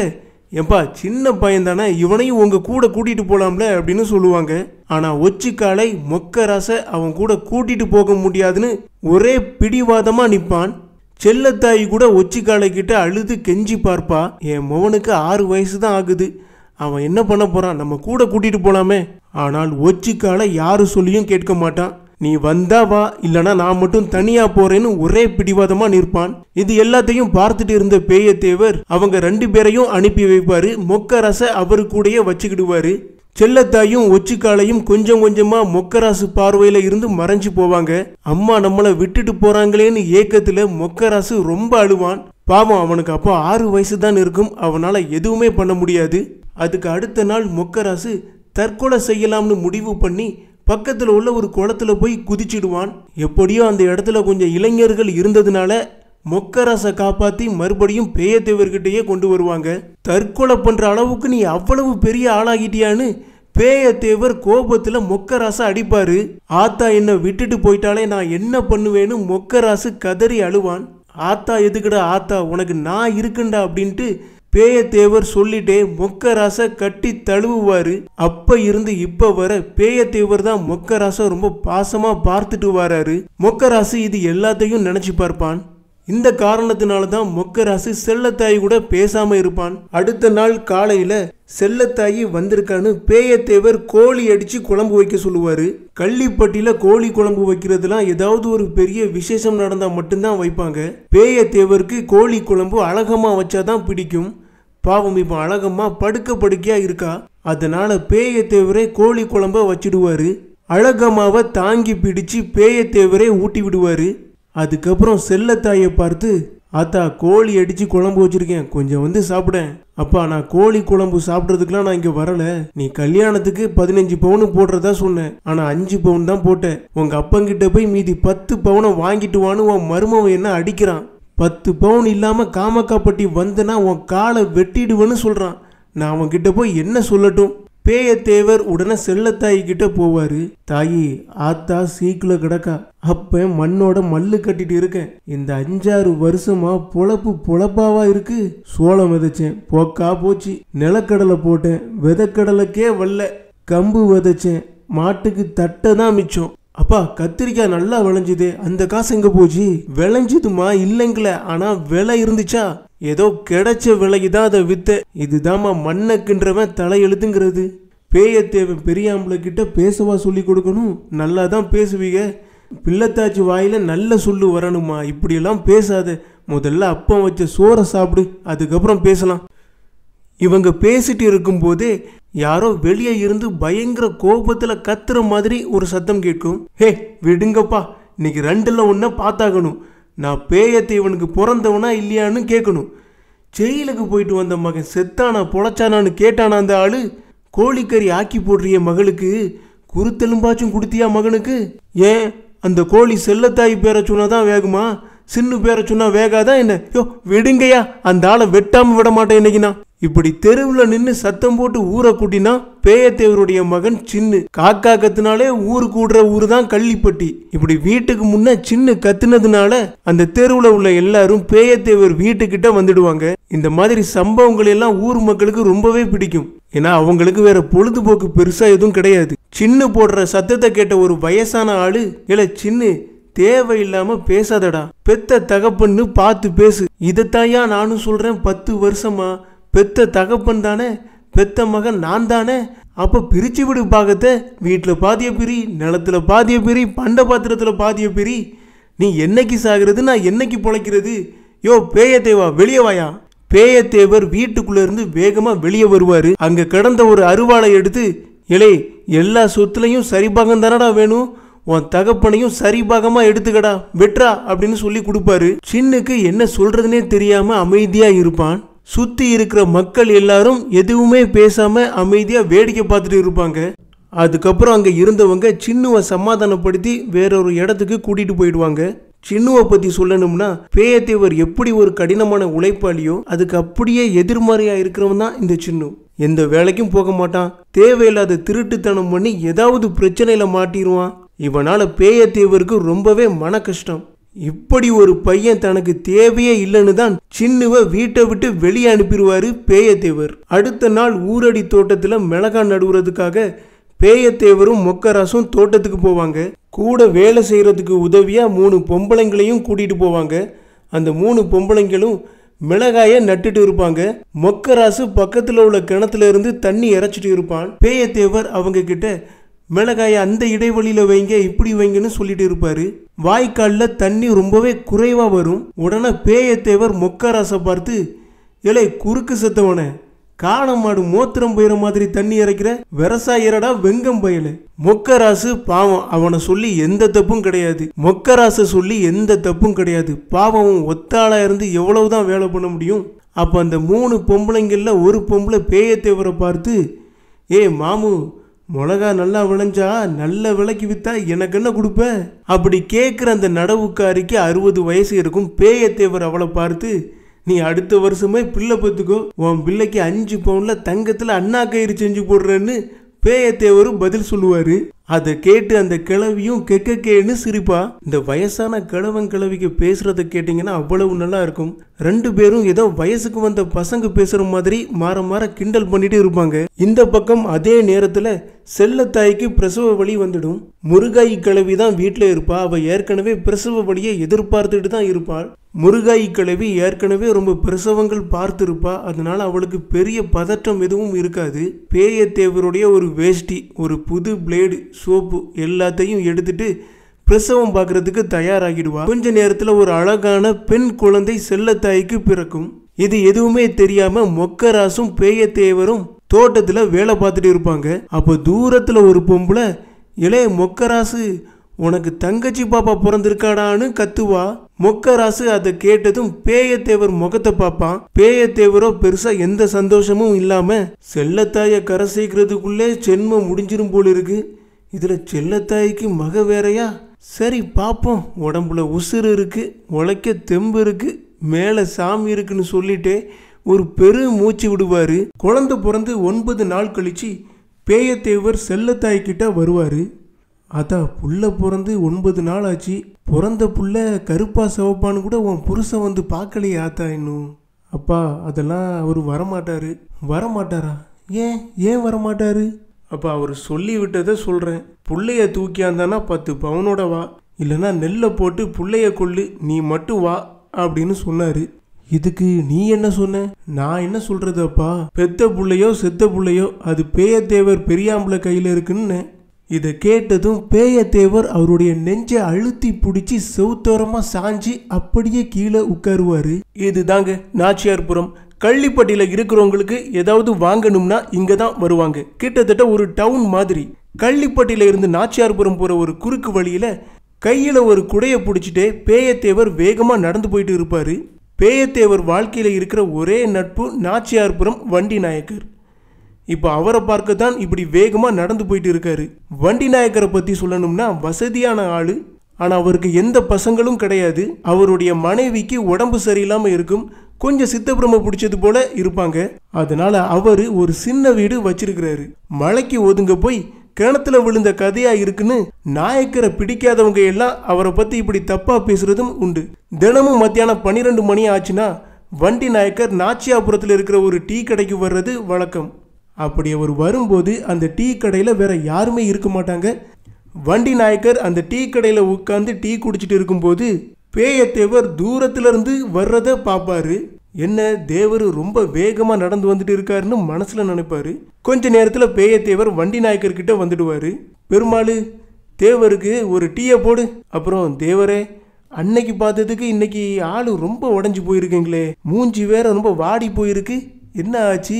எப்பா சின்ன பையன் தானே இவனையும் உங்க கூட கூட்டிகிட்டு போகலாம்ல அப்படின்னு சொல்லுவாங்க ஆனால் ஒச்சிக்காலை மொக்கராசை அவன் கூட கூட்டிகிட்டு போக முடியாதுன்னு ஒரே பிடிவாதமாக நிற்பான் செல்லத்தாய் கூட ஒச்சிக்காலை கிட்ட அழுது கெஞ்சி பார்ப்பா என் மவனுக்கு ஆறு வயசு தான் ஆகுது அவன் என்ன பண்ண போகிறான் நம்ம கூட கூட்டிகிட்டு போகலாமே ஆனால் ஒச்சிக்கால யாரு சொல்லியும் கேட்க மாட்டான் நீ வந்தா வா இல்லனா நான் மட்டும் தனியா போறேன்னு ஒரே பிடிவாதமா நிற்பான் இது எல்லாத்தையும் பார்த்துட்டு இருந்த பேயத்தேவர் அவங்க ரெண்டு பேரையும் அனுப்பி வைப்பாரு மொக்கரச அவரு கூடயே வச்சுக்கிடுவாரு செல்லத்தாயும் ஒச்சிக்காலையும் கொஞ்சம் கொஞ்சமா மொக்கராசு பார்வையில இருந்து மறைஞ்சு போவாங்க அம்மா நம்மளை விட்டுட்டு போறாங்களேன்னு ஏக்கத்துல மொக்கராசு ரொம்ப அழுவான் பாவம் அவனுக்கு அப்போ ஆறு வயசு தான் இருக்கும் அவனால எதுவுமே பண்ண முடியாது அதுக்கு அடுத்த நாள் மொக்கராசு தற்கொலை செய்யலாம்னு முடிவு பண்ணி பக்கத்தில் உள்ள ஒரு குளத்துல போய் குதிச்சிடுவான் எப்படியோ அந்த இடத்துல கொஞ்சம் இளைஞர்கள் இருந்ததுனால மொக்கரசை காப்பாற்றி மறுபடியும் பேயத்தேவர்கிட்டயே கொண்டு வருவாங்க தற்கொலை பண்ணுற அளவுக்கு நீ அவ்வளவு பெரிய ஆளாகிட்டியான்னு பேயத்தேவர் கோபத்தில் மொக்கராசை அடிப்பார் ஆத்தா என்னை விட்டுட்டு போயிட்டாலே நான் என்ன பண்ணுவேன்னு மொக்கராசு கதறி அழுவான் ஆத்தா எதுக்குடா ஆத்தா உனக்கு நான் இருக்குண்டா அப்படின்ட்டு பேயத்தேவர் சொல்லிட்டே மொக்கராசை கட்டி தழுவுவார் அப்போ இருந்து இப்போ வர பேயத்தேவர் தான் மொக்கராசை ரொம்ப பாசமாக பார்த்துட்டு வராரு மொக்கராசு இது எல்லாத்தையும் நினச்சி பார்ப்பான் இந்த காரணத்தினால தான் மொக்கராசு செல்லத்தாய் கூட பேசாம இருப்பான் அடுத்த நாள் காலையில செல்லத்தாயி வந்திருக்கான்னு பேயத்தேவர் கோழி அடிச்சு குழம்பு வைக்க சொல்லுவாரு கள்ளிப்பட்டியில கோழி குழம்பு வைக்கிறதுலாம் ஏதாவது ஒரு பெரிய விசேஷம் நடந்தா மட்டும்தான் வைப்பாங்க பேயத்தேவருக்கு கோழி குழம்பு அழகமா வச்சாதான் பிடிக்கும் பாவம் இப்ப அழகம்மா படுக்க படுக்கையா இருக்கா அதனால பேயத்தேவரே கோழி குழம்ப வச்சிடுவாரு அழகமாவ தாங்கி பிடிச்சு பேயத்தேவரே ஊட்டி விடுவாரு அதுக்கப்புறம் செல்லத்தாயை பார்த்து ஆத்தா கோழி அடித்து குழம்பு வச்சுருக்கேன் கொஞ்சம் வந்து சாப்பிடேன் அப்பா நான் கோழி குழம்பு சாப்பிட்றதுக்குலாம் நான் இங்கே வரல நீ கல்யாணத்துக்கு பதினஞ்சு பவுனு போடுறதா சொன்னேன் ஆனால் அஞ்சு பவுன் தான் போட்டேன் உங்கள் அப்பங்கிட்ட போய் மீதி பத்து பவுனை வாங்கிட்டு வான்னு உன் மருமவன் என்ன அடிக்கிறான் பத்து பவுன் இல்லாமல் காமக்காப்பட்டி வந்தனா உன் காலை வெட்டிடுவேன்னு சொல்கிறான் நான் அவன்கிட்ட போய் என்ன சொல்லட்டும் பேயத்தேவர் உடனே செல்லத்தாயி கிட்ட போவாரு தாயி ஆத்தா சீக்குல கிடக்கா அப்ப மண்ணோட மல்லு கட்டிட்டு இருக்கேன் இந்த அஞ்சாறு வருஷமா பொழப்பு பொழப்பாவா இருக்கு சோளம் விதைச்சேன் போக்கா போச்சு நிலக்கடலை போட்டேன் விதக்கடலைக்கே வல்ல கம்பு விதைச்சேன் மாட்டுக்கு தட்டை தான் மிச்சம் அப்பா கத்திரிக்காய் நல்லா விளைஞ்சுது அந்த காசு எங்க போச்சு விளைஞ்சதுமா இல்லைங்களே ஆனா விலை இருந்துச்சா ஏதோ கிடைச்ச விலைக்கு தான் அதை விற்ற இதுதாம்மா மண்ணக்குன்றவன் தலையெழுத்துங்கிறது பேய பெரியாம்பளை கிட்ட பேசவா சொல்லி கொடுக்கணும் நல்லா தான் பேசுவீங்க பிள்ளைத்தாச்சி வாயில் நல்ல சொல்லு வரணுமா இப்படியெல்லாம் பேசாத முதல்ல அப்பம் வச்ச சோறை சாப்பிடு அதுக்கப்புறம் பேசலாம் இவங்க பேசிட்டு இருக்கும்போதே யாரோ வெளியே இருந்து பயங்கர கோபத்தில் கத்துற மாதிரி ஒரு சத்தம் கேட்கும் ஹே விடுங்கப்பா இன்னைக்கு ரெண்டில் ஒன்றை பார்த்தாகணும் நான் பேயத்தை இவனுக்கு பிறந்தவனா இல்லையான்னு கேட்கணும் ஜெயிலுக்கு போயிட்டு வந்த மகன் செத்தானா பொழைச்சானான்னு கேட்டானா அந்த ஆள் கோழிக்கறி ஆக்கி போடுறிய மகளுக்கு குருத்தெலும்பாச்சும் கொடுத்தியா மகனுக்கு ஏன் அந்த கோழி செல்லத்தாய் பேரை சொன்னாதான் வேகுமா சின்னு பேரை சொன்னா வேகாதான் என்ன யோ விடுங்கய்யா அந்த ஆளை வெட்டாமல் விட மாட்டேன் இன்னைக்கு நான் இப்படி தெருவில் நின்று சத்தம் போட்டு ஊரை கூட்டினா பேயத்தேவருடைய மகன் சின்னு காக்கா கத்துனாலே ஊர் கூடுற ஊர் தான் கள்ளிப்பட்டி இப்படி வீட்டுக்கு முன்ன சின்னு கத்துனதுனால அந்த தெருவில் உள்ள எல்லாரும் பேயத்தேவர் வீட்டுக்கிட்ட வந்துடுவாங்க இந்த மாதிரி சம்பவங்கள் எல்லாம் ஊர் மக்களுக்கு ரொம்பவே பிடிக்கும் ஏன்னா அவங்களுக்கு வேற பொழுதுபோக்கு பெருசா எதுவும் கிடையாது சின்னு போடுற சத்தத்தை கேட்ட ஒரு வயசான ஆளு இல்ல சின்னு தேவையில்லாம பேசாதடா பெத்த தகப்பன்னு பார்த்து பேசு இதைத்தாயா நானும் சொல்றேன் பத்து வருஷமா பெத்த தகப்பன் தானே பெத்த மகன் நான் தானே அப்போ பிரித்து விடு பாகத்தை வீட்டில் பாதிய பிரி நிலத்தில் பாதிய பிரி பண்ட பாத்திரத்தில் பாதிய பிரி நீ என்னைக்கு சாகிறது நான் என்னைக்கு பிழைக்கிறது யோ பேயத்தேவா வெளியே வாயா பேயத்தேவர் வீட்டுக்குள்ளேருந்து இருந்து வேகமாக வெளியே வருவார் அங்கே கிடந்த ஒரு அருவாளை எடுத்து இலே எல்லா சொத்துலையும் சரிபாகம் தானடா வேணும் உன் தகப்பனையும் சரிபாகமாக எடுத்துக்கடா வெட்ரா அப்படின்னு சொல்லி கொடுப்பாரு சின்னுக்கு என்ன சொல்கிறதுனே தெரியாமல் அமைதியாக இருப்பான் சுற்றி இருக்கிற மக்கள் எல்லாரும் எதுவுமே பேசாமல் அமைதியாக வேடிக்கை பார்த்துட்டு இருப்பாங்க அதுக்கப்புறம் அங்கே இருந்தவங்க சின்னுவை சமாதானப்படுத்தி வேற ஒரு இடத்துக்கு கூட்டிகிட்டு போயிடுவாங்க சின்னுவை பற்றி சொல்லணும்னா பேயத்தேவர் எப்படி ஒரு கடினமான உழைப்பாளியோ அதுக்கு அப்படியே எதிர்மறையாக இருக்கிறவன் தான் இந்த சின்னு எந்த வேலைக்கும் போக மாட்டான் தேவையில்லாத திருட்டுத்தனம் பண்ணி ஏதாவது பிரச்சனையில் மாட்டிடுவான் இவனால் பேயத்தேவருக்கு ரொம்பவே மன கஷ்டம் இப்படி ஒரு பையன் தனக்கு தேவையே இல்லைன்னு தான் சின்னுவ வீட்டை விட்டு வெளியே அனுப்பிடுவாரு பேயத்தேவர் அடுத்த நாள் ஊரடி தோட்டத்தில் மிளகா நடுவுறதுக்காக பேயத்தேவரும் மொக்கராசும் தோட்டத்துக்கு போவாங்க கூட வேலை செய்கிறதுக்கு உதவியாக மூணு பொம்பளைங்களையும் கூட்டிகிட்டு போவாங்க அந்த மூணு பொம்பளைங்களும் மிளகாயை நட்டுட்டு இருப்பாங்க மொக்கராசு பக்கத்தில் உள்ள கிணத்துல இருந்து தண்ணி இறைச்சிட்டு இருப்பான் பேயத்தேவர் அவங்க கிட்ட மிளகாயை அந்த இடைவெளியில் வைங்க இப்படி வைங்கன்னு சொல்லிட்டு இருப்பாரு வாய்க்காலில் தண்ணி ரொம்பவே குறைவாக வரும் உடனே பேயத்தேவர் மொக்கராசை பார்த்து இலை குறுக்கு செத்தவனே காணமாடு மோத்திரம் போயிற மாதிரி தண்ணி இறைக்கிற விவசாயரடா வெங்கம் பயலு மொக்கராசு பாவம் அவனை சொல்லி எந்த தப்பும் கிடையாது மொக்கராசை சொல்லி எந்த தப்பும் கிடையாது பாவம் ஒத்தாளா இருந்து எவ்வளவுதான் வேலை பண்ண முடியும் அப்போ அந்த மூணு பொம்பளைங்கள்ல ஒரு பொம்பளை பேயத்தேவரை பார்த்து ஏ மாமு மிளகா நல்லா விளைஞ்சா நல்ல விலைக்கு விற்றா எனக்கு என்ன கொடுப்ப அப்படி கேட்குற அந்த நடவுக்காரிக்கு அறுபது வயசு இருக்கும் பேயத்தேவர் அவளை பார்த்து நீ அடுத்த வருஷமே பிள்ளை பத்துக்கோ உன் பிள்ளைக்கு அஞ்சு பவுனில் தங்கத்தில் அண்ணா கயிறு செஞ்சு போடுறேன்னு பேயத்தேவரும் பதில் சொல்லுவார் அதை கேட்டு அந்த கிழவியும் கேன்னு சிரிப்பா இந்த வயசான கிழவன் கிழவிக்கு பேசுறத கேட்டீங்கன்னா அவ்வளவு நல்லா இருக்கும் ரெண்டு பேரும் ஏதோ வயசுக்கு வந்த பசங்க பேசுற மாதிரி மாற மாற கிண்டல் பண்ணிட்டு இருப்பாங்க இந்த பக்கம் அதே நேரத்தில் செல்லத்தாய்க்கு பிரசவ வழி வந்துடும் முருகாய் கிழவி தான் வீட்டில் இருப்பா அவள் ஏற்கனவே பிரசவ வழியை எதிர்பார்த்துட்டு தான் இருப்பாள் முருகாய் கிழவி ஏற்கனவே ரொம்ப பிரசவங்கள் பார்த்துருப்பா அதனால அவளுக்கு பெரிய பதற்றம் எதுவும் இருக்காது பேயத்தேவருடைய தேவருடைய ஒரு வேஷ்டி ஒரு புது பிளேடு சோப்பு எல்லாத்தையும் எடுத்துட்டு பிரசவம் பார்க்கறதுக்கு தயாராகிடுவா கொஞ்ச நேரத்தில் ஒரு அழகான பெண் குழந்தை செல்லத்தாய்க்கு பிறக்கும் இது எதுவுமே தெரியாம மொக்கராசும் பேயத்தேவரும் தோட்டத்தில் வேலை பார்த்துட்டு இருப்பாங்க அப்போ தூரத்தில் ஒரு பொம்பளை இளைய மொக்கராசு உனக்கு தங்கச்சி பாப்பா பிறந்திருக்காடான்னு கத்துவா மொக்கராசு அதை கேட்டதும் பேயத்தேவர் முகத்தை பார்ப்பான் பேயத்தேவரோ பெருசா எந்த சந்தோஷமும் இல்லாம செல்லத்தாய கரை செய்கிறதுக்குள்ளே சென்மம் முடிஞ்சிரும் போல இருக்கு இதில் செல்லத்தாய்க்கு மக வேறையா சரி பார்ப்போம் உடம்புல உசுறு இருக்குது உழைக்க தெம்பு இருக்குது மேலே சாமி இருக்குன்னு சொல்லிட்டே ஒரு பெரு மூச்சு விடுவார் குழந்த பிறந்து ஒன்பது நாள் கழித்து பேயத்தேவர் செல்லத்தாய்க்கிட்ட வருவார் அதான் புள்ள பிறந்து ஒன்பது நாள் ஆச்சு பிறந்த புள்ள கருப்பா சவப்பான்னு கூட உன் புருஷன் வந்து பார்க்கலையே ஆத்தா இன்னும் அப்பா அதெல்லாம் அவர் வரமாட்டாரு வரமாட்டாரா ஏன் ஏன் வரமாட்டாரு அப்போ அவர் சொல்லிவிட்டதை சொல்கிறேன் பிள்ளைய தூக்கியாந்தானா பத்து பவுனோட வா இல்லைனா நெல்லை போட்டு பிள்ளைய கொள்ளு நீ மட்டும் வா அப்படின்னு சொன்னார் இதுக்கு நீ என்ன சொன்ன நான் என்ன சொல்கிறது அப்பா பெத்த பிள்ளையோ செத்த பிள்ளையோ அது பேயத்தேவர் பெரியாம்பளை கையில் இருக்குன்னு இதை கேட்டதும் பேயத்தேவர் அவருடைய நெஞ்சை அழுத்தி பிடிச்சி செவுத்தோரமாக சாஞ்சி அப்படியே கீழே உட்காருவார் இதுதாங்க நாச்சியார்புரம் கள்ளிப்பட்டியில் இருக்கிறவங்களுக்கு ஏதாவது வாங்கணும்னா இங்கே தான் வருவாங்க கிட்டத்தட்ட ஒரு டவுன் மாதிரி கள்ளிப்பட்டியில் இருந்து நாச்சியார்புரம் போகிற ஒரு குறுக்கு வழியில் கையில் ஒரு குடையை பிடிச்சிட்டே பேயத்தேவர் வேகமாக நடந்து போயிட்டு இருப்பார் பேயத்தேவர் வாழ்க்கையில் இருக்கிற ஒரே நட்பு நாச்சியார்புரம் வண்டி நாயக்கர் இப்போ அவரை பார்க்க தான் இப்படி வேகமாக நடந்து போயிட்டு இருக்காரு வண்டி நாயக்கரை பற்றி சொல்லணும்னா வசதியான ஆள் ஆனால் அவருக்கு எந்த பசங்களும் கிடையாது அவருடைய மனைவிக்கு உடம்பு சரியில்லாமல் இருக்கும் கொஞ்சம் சித்தப்பிரம பிடிச்சது போல இருப்பாங்க அதனால அவர் ஒரு சின்ன வீடு வச்சிருக்கிறாரு மழைக்கு ஒதுங்க போய் கிணத்துல விழுந்த கதையா இருக்குன்னு நாயக்கரை பிடிக்காதவங்க எல்லாம் அவரை பத்தி இப்படி தப்பா பேசுறதும் உண்டு தினமும் மத்தியானம் பன்னிரெண்டு மணி ஆச்சுன்னா வண்டி நாயக்கர் நாச்சியாபுரத்தில் இருக்கிற ஒரு டீ கடைக்கு வர்றது வழக்கம் அப்படி அவர் வரும்போது அந்த டீ கடையில் வேற யாருமே இருக்க மாட்டாங்க வண்டி நாயக்கர் அந்த டீ கடையில் உட்காந்து டீ குடிச்சிட்டு இருக்கும்போது பேயத்தேவர் தேவர் தூரத்திலிருந்து வர்றதை பார்ப்பாரு என்ன தேவர் ரொம்ப வேகமாக நடந்து வந்துட்டு இருக்காருன்னு மனசில் நினைப்பாரு கொஞ்ச நேரத்தில் பேயத்தேவர் வண்டி நாயக்கர்கிட்ட வந்துடுவார் பெருமாள் தேவருக்கு ஒரு டீயை போடு அப்புறம் தேவரே அன்னைக்கு பார்த்ததுக்கு இன்னைக்கு ஆளு ரொம்ப உடஞ்சி போயிருக்கீங்களே மூஞ்சி வேற ரொம்ப வாடி போயிருக்கு என்ன ஆச்சு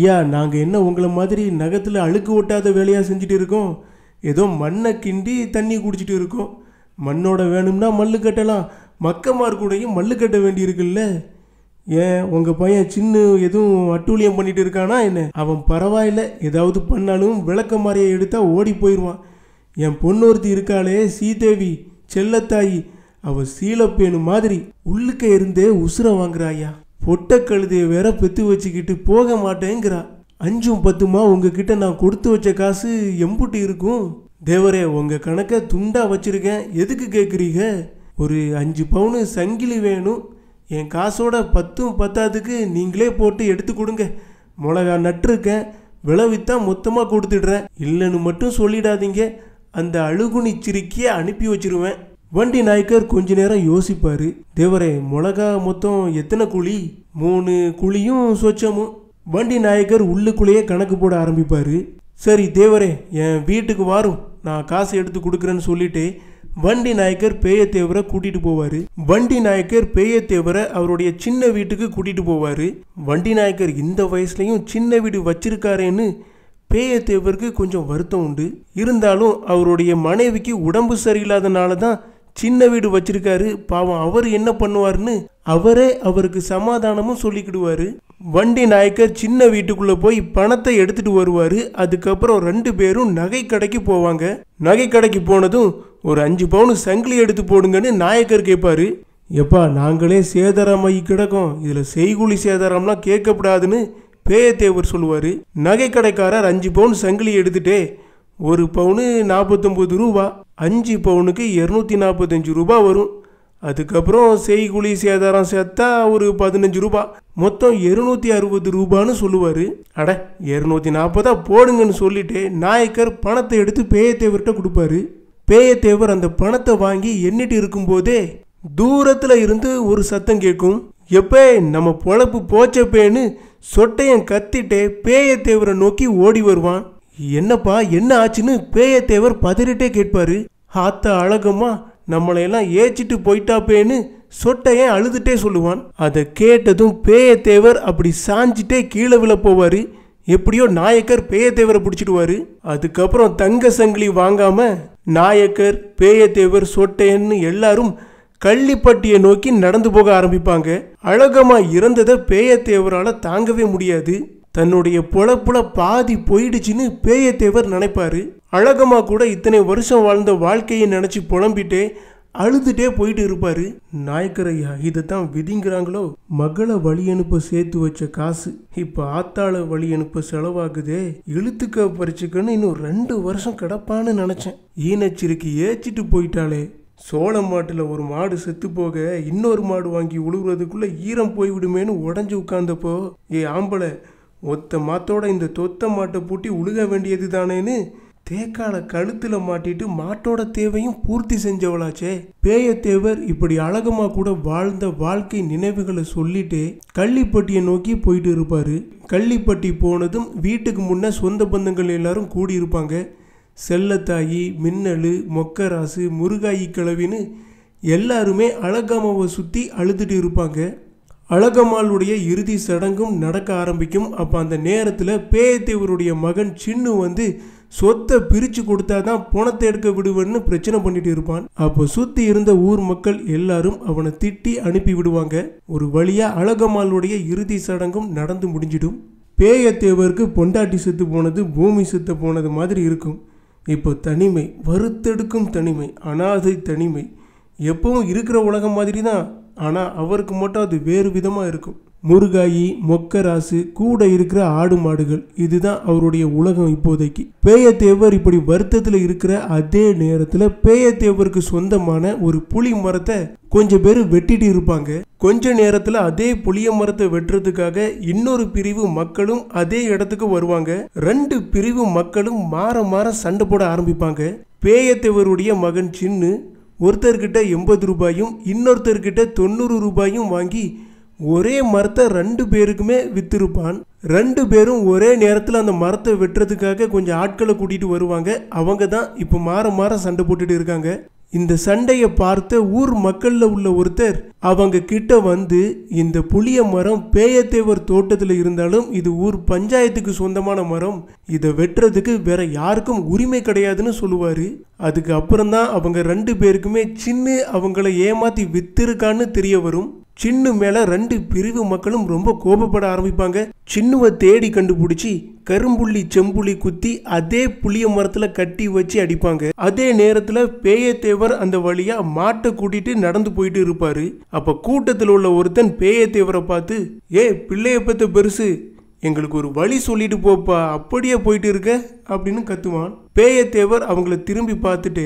ஐயா நாங்கள் என்ன உங்களை மாதிரி நகத்தில் அழுக்கு ஒட்டாத வேலையாக செஞ்சுட்டு இருக்கோம் ஏதோ மண்ணை கிண்டி தண்ணி குடிச்சிட்டு இருக்கோம் மண்ணோட வேணும்னா மல்லு கட்டலாம் மக்கமார் கூடையும் மல்லு கட்ட வேண்டியிருக்குல்ல ஏன் உங்கள் பையன் சின்ன எதுவும் அட்டூழியம் பண்ணிட்டு இருக்கானா என்ன அவன் பரவாயில்ல ஏதாவது பண்ணாலும் விளக்க மாறியை எடுத்தால் ஓடி போயிடுவான் என் பொண்ணு இருக்காளே சீதேவி செல்லத்தாயி அவள் சீலப்பேனு மாதிரி உள்ளுக்க இருந்தே உசுர வாங்குறாயா பொட்ட கழுதையை வேற பெத்து வச்சுக்கிட்டு போக மாட்டேங்கிறா அஞ்சும் பத்துமா உங்ககிட்ட நான் கொடுத்து வச்ச காசு எம்புட்டு இருக்கும் தேவரே உங்கள் கணக்கை துண்டாக வச்சுருக்கேன் எதுக்கு கேட்குறீங்க ஒரு அஞ்சு பவுனு சங்கிலி வேணும் என் காசோட பத்தும் பத்தாதுக்கு நீங்களே போட்டு எடுத்து கொடுங்க மிளகா நட்டுருக்கேன் விளைவித்தா மொத்தமாக கொடுத்துடுறேன் இல்லைன்னு மட்டும் சொல்லிடாதீங்க அந்த அழுகுனி சிரிக்கியை அனுப்பி வச்சிருவேன் வண்டி நாயக்கர் கொஞ்ச நேரம் யோசிப்பார் தேவரே மிளகா மொத்தம் எத்தனை குழி மூணு குழியும் சொச்சமும் வண்டி நாயக்கர் உள்ளுக்குள்ளேயே கணக்கு போட ஆரம்பிப்பார் சரி தேவரே என் வீட்டுக்கு வாரும் நான் காசு எடுத்து கொடுக்குறேன்னு சொல்லிட்டு வண்டி நாயக்கர் பேயத்தேவரை கூட்டிகிட்டு போவார் வண்டி நாயக்கர் பேயத்தேவரை அவருடைய சின்ன வீட்டுக்கு கூட்டிகிட்டு போவார் வண்டி நாயக்கர் இந்த வயசுலேயும் சின்ன வீடு வச்சிருக்காரேன்னு பேயத்தேவருக்கு கொஞ்சம் வருத்தம் உண்டு இருந்தாலும் அவருடைய மனைவிக்கு உடம்பு சரியில்லாதனால தான் சின்ன வீடு வச்சிருக்காரு பாவம் அவர் என்ன பண்ணுவார்னு அவரே அவருக்கு சமாதானமும் சொல்லிக்கிடுவார் வண்டி நாயக்கர் சின்ன வீட்டுக்குள்ளே போய் பணத்தை எடுத்துகிட்டு வருவார் அதுக்கப்புறம் ரெண்டு பேரும் நகை கடைக்கு போவாங்க நகை கடைக்கு போனதும் ஒரு அஞ்சு பவுன் சங்கிலி எடுத்து போடுங்கன்னு நாயக்கர் கேட்பாரு எப்பா நாங்களே சேதாரமாகி கிடக்கோம் இதில் செய்குழி சேதாரம்லாம் கேட்கப்படாதுன்னு பேயத்தேவர் சொல்லுவார் நகை கடைக்காரர் அஞ்சு பவுன் சங்கிலி எடுத்துகிட்டே ஒரு பவுனு நாற்பத்தொம்போது ரூபா அஞ்சு பவுனுக்கு இரநூத்தி நாற்பத்தஞ்சு ரூபா வரும் அதுக்கப்புறம் செய்குழி சேதாரம் சேர்த்தா ஒரு பதினஞ்சு ரூபா மொத்தம் இருநூத்தி அறுபது ரூபான்னு சொல்லுவார் அட இருநூத்தி நாற்பதா போடுங்கன்னு சொல்லிட்டு நாயக்கர் பணத்தை எடுத்து பேயத்தேவர்கிட்ட கொடுப்பாரு பேயத்தேவர் அந்த பணத்தை வாங்கி எண்ணிட்டு இருக்கும்போதே தூரத்தில் இருந்து ஒரு சத்தம் கேட்கும் எப்பே நம்ம பொழப்பு போச்சப்பேன்னு சொட்டையன் கத்திட்டு பேயத்தேவரை நோக்கி ஓடி வருவான் என்னப்பா என்ன ஆச்சுன்னு பேயத்தேவர் பதறிட்டே கேட்பாரு ஆத்த அழகம்மா நம்மளையெல்லாம் ஏச்சிட்டு போயிட்டாப்பேன்னு சொட்டையன் அழுதுட்டே சொல்லுவான் அதை கேட்டதும் பேயத்தேவர் அப்படி சாஞ்சிட்டே கீழே விழ போவார் எப்படியோ நாயக்கர் பேயத்தேவரை பிடிச்சிடுவாரு அதுக்கப்புறம் தங்க சங்கிலி வாங்காம நாயக்கர் பேயத்தேவர் சொட்டையன்னு எல்லாரும் கள்ளிப்பட்டியை நோக்கி நடந்து போக ஆரம்பிப்பாங்க அழகமா இறந்ததை பேயத்தேவரால் தாங்கவே முடியாது தன்னுடைய புலப்புல பாதி போயிடுச்சுன்னு பேயத்தேவர் நினைப்பாரு அழகம்மா கூட இத்தனை வருஷம் வாழ்ந்த வாழ்க்கையை நினச்சி புலம்பிட்டே அழுதுட்டே போயிட்டு இருப்பாரு நாயக்கரையா இதை தான் விதிங்கிறாங்களோ மகளை வழி அனுப்ப சேர்த்து வச்ச காசு இப்ப ஆத்தாள வழி அனுப்ப செலவாகுதே இழுத்துக்க பறிச்சுக்கன்னு இன்னும் ரெண்டு வருஷம் கிடப்பான்னு நினைச்சேன் ஈனச்சிருக்கு ஏச்சிட்டு போயிட்டாளே சோள மாட்டில் ஒரு மாடு செத்து போக இன்னொரு மாடு வாங்கி உழுவுறதுக்குள்ள ஈரம் போய்விடுமேன்னு உடஞ்சி உட்கார்ந்தப்போ ஏ ஆம்பளை ஒத்த மாத்தோட இந்த தொத்த மாட்டை பூட்டி உழுக வேண்டியது தானேன்னு தேக்கால கழுத்தில் மாட்டிட்டு மாட்டோட தேவையும் பூர்த்தி செஞ்சவளாச்சே பேயத்தேவர் இப்படி அழகமாக கூட வாழ்ந்த வாழ்க்கை நினைவுகளை சொல்லிட்டு கள்ளிப்பட்டியை நோக்கி போயிட்டு இருப்பாரு கள்ளிப்பட்டி போனதும் வீட்டுக்கு முன்னே சொந்த பந்தங்கள் எல்லாரும் கூடியிருப்பாங்க செல்லத்தாயி மின்னலு மொக்கராசு முருகாயி கிழவின்னு எல்லாருமே அழகம்மாவை சுற்றி அழுதுட்டு இருப்பாங்க அழகம்மாளுடைய இறுதி சடங்கும் நடக்க ஆரம்பிக்கும் அப்போ அந்த நேரத்தில் பேயத்தேவருடைய மகன் சின்னு வந்து சொத்தை பிரித்து கொடுத்தா தான் பணத்தை எடுக்க விடுவேன்னு பிரச்சனை பண்ணிட்டு இருப்பான் அப்போ சுற்றி இருந்த ஊர் மக்கள் எல்லாரும் அவனை திட்டி அனுப்பி விடுவாங்க ஒரு வழியாக அழகம்மாளுடைய இறுதி சடங்கும் நடந்து முடிஞ்சிடும் பேயத்தேவருக்கு பொண்டாட்டி செத்து போனது பூமி செத்து போனது மாதிரி இருக்கும் இப்போ தனிமை வறுத்தெடுக்கும் தனிமை அனாதை தனிமை எப்பவும் இருக்கிற உலகம் மாதிரி தான் ஆனால் அவருக்கு மட்டும் அது வேறு விதமாக இருக்கும் முருகாயி மொக்கராசு கூட இருக்கிற ஆடு மாடுகள் இதுதான் அவருடைய உலகம் இப்போதைக்கு பேயத்தேவர் இப்படி வருத்தத்தில் இருக்கிற அதே நேரத்தில் பேயத்தேவருக்கு சொந்தமான ஒரு புளி மரத்தை கொஞ்சம் பேர் வெட்டிட்டு இருப்பாங்க கொஞ்ச நேரத்துல அதே புளிய மரத்தை வெட்டுறதுக்காக இன்னொரு பிரிவு மக்களும் அதே இடத்துக்கு வருவாங்க ரெண்டு பிரிவு மக்களும் மாற மாற சண்டை போட ஆரம்பிப்பாங்க பேயத்தேவருடைய மகன் சின்னு ஒருத்தர்கிட்ட எண்பது ரூபாயும் இன்னொருத்தர்கிட்ட தொண்ணூறு ரூபாயும் வாங்கி ஒரே மரத்தை ரெண்டு பேருக்குமே விற்றுருப்பான் ரெண்டு பேரும் ஒரே நேரத்தில் அந்த மரத்தை வெட்டுறதுக்காக கொஞ்சம் ஆட்களை கூட்டிகிட்டு வருவாங்க அவங்க தான் இப்போ மாற மாற சண்டை போட்டுட்டு இருக்காங்க இந்த சண்டையை பார்த்த ஊர் மக்களில் உள்ள ஒருத்தர் அவங்க கிட்ட வந்து இந்த புளிய மரம் பேயத்தேவர் தோட்டத்தில் இருந்தாலும் இது ஊர் பஞ்சாயத்துக்கு சொந்தமான மரம் இதை வெட்டுறதுக்கு வேற யாருக்கும் உரிமை கிடையாதுன்னு சொல்லுவார் அதுக்கு அப்புறம் தான் அவங்க ரெண்டு பேருக்குமே சின்ன அவங்கள ஏமாற்றி வித்திருக்கான்னு தெரிய வரும் சின்னு மேலே ரெண்டு பிரிவு மக்களும் ரொம்ப கோபப்பட ஆரம்பிப்பாங்க சின்னுவை தேடி கண்டுபிடிச்சி கரும்புள்ளி செம்புள்ளி குத்தி அதே புளிய மரத்தில் கட்டி வச்சு அடிப்பாங்க அதே நேரத்தில் பேயத்தேவர் அந்த வழியாக மாட்டை கூட்டிட்டு நடந்து போயிட்டு இருப்பாரு அப்போ கூட்டத்தில் உள்ள ஒருத்தன் பேயத்தேவரை பார்த்து ஏ பிள்ளைய பத்த பெருசு எங்களுக்கு ஒரு வழி சொல்லிட்டு போப்பா அப்படியே போயிட்டு இருக்க அப்படின்னு கத்துவான் பேயத்தேவர் அவங்கள திரும்பி பார்த்துட்டு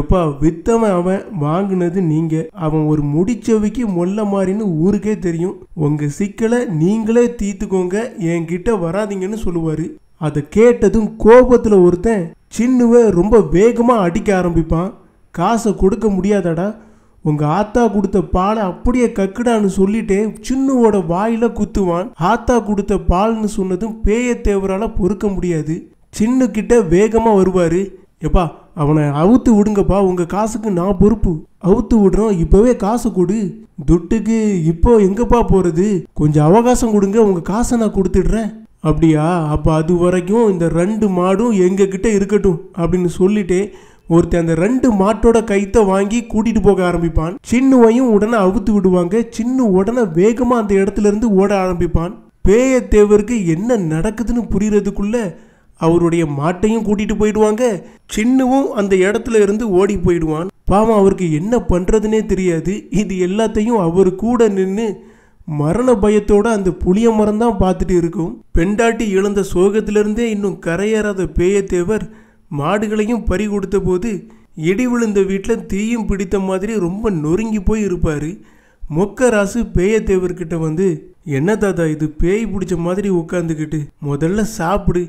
எப்பா வித்தவன் அவன் வாங்கினது நீங்க அவன் ஒரு முடிச்சவைக்கு மொல்ல மாறின்னு ஊருக்கே தெரியும் உங்க சிக்கலை நீங்களே தீத்துக்கோங்க என்கிட்ட வராதிங்கன்னு சொல்லுவாரு அதை கேட்டதும் கோபத்தில் ஒருத்தன் சின்னுவை ரொம்ப வேகமாக அடிக்க ஆரம்பிப்பான் காசை கொடுக்க முடியாதடா உங்கள் ஆத்தா கொடுத்த பாலை அப்படியே கக்குடான்னு சொல்லிட்டே சின்னுவோட வாயில குத்துவான் ஆத்தா கொடுத்த பால்னு சொன்னதும் பேய தேவரால் பொறுக்க முடியாது சின்னுக்கிட்ட வேகமாக வருவார் எப்பா அவனை அவுத்து விடுங்கப்பா உங்கள் காசுக்கு நான் பொறுப்பு அவுத்து விடுறோம் இப்போவே காசு கொடு துட்டுக்கு இப்போ எங்கப்பா போகிறது கொஞ்சம் அவகாசம் கொடுங்க உங்கள் காசை நான் கொடுத்துடுறேன் அப்படியா அப்போ அது வரைக்கும் இந்த ரெண்டு மாடும் எங்ககிட்ட இருக்கட்டும் அப்படின்னு சொல்லிட்டே ஒருத்தன் அந்த ரெண்டு மாட்டோட கைத்தை வாங்கி கூட்டிட்டு போக ஆரம்பிப்பான் சின்னுவையும் உடனே அவுத்து விடுவாங்க சின்னு உடனே வேகமாக அந்த இடத்துல இருந்து ஓட ஆரம்பிப்பான் பேய தேவருக்கு என்ன நடக்குதுன்னு புரியறதுக்குள்ள அவருடைய மாட்டையும் கூட்டிகிட்டு போயிடுவாங்க சின்னவும் அந்த இடத்துல இருந்து ஓடி போயிடுவான் பாவம் அவருக்கு என்ன பண்ணுறதுனே தெரியாது இது எல்லாத்தையும் அவர் கூட நின்று மரண பயத்தோட அந்த புளிய மரம் தான் பார்த்துட்டு இருக்கும் பெண்டாட்டி இழந்த சோகத்திலிருந்தே இன்னும் கரையேறாத பேயத்தேவர் மாடுகளையும் பறி கொடுத்த போது இடி விழுந்த வீட்டில் தீயும் பிடித்த மாதிரி ரொம்ப நொறுங்கி போய் இருப்பார் மொக்கராசு பேயத்தேவர்கிட்ட வந்து என்ன தாத்தா இது பேய் பிடிச்ச மாதிரி உட்காந்துக்கிட்டு முதல்ல சாப்பிடு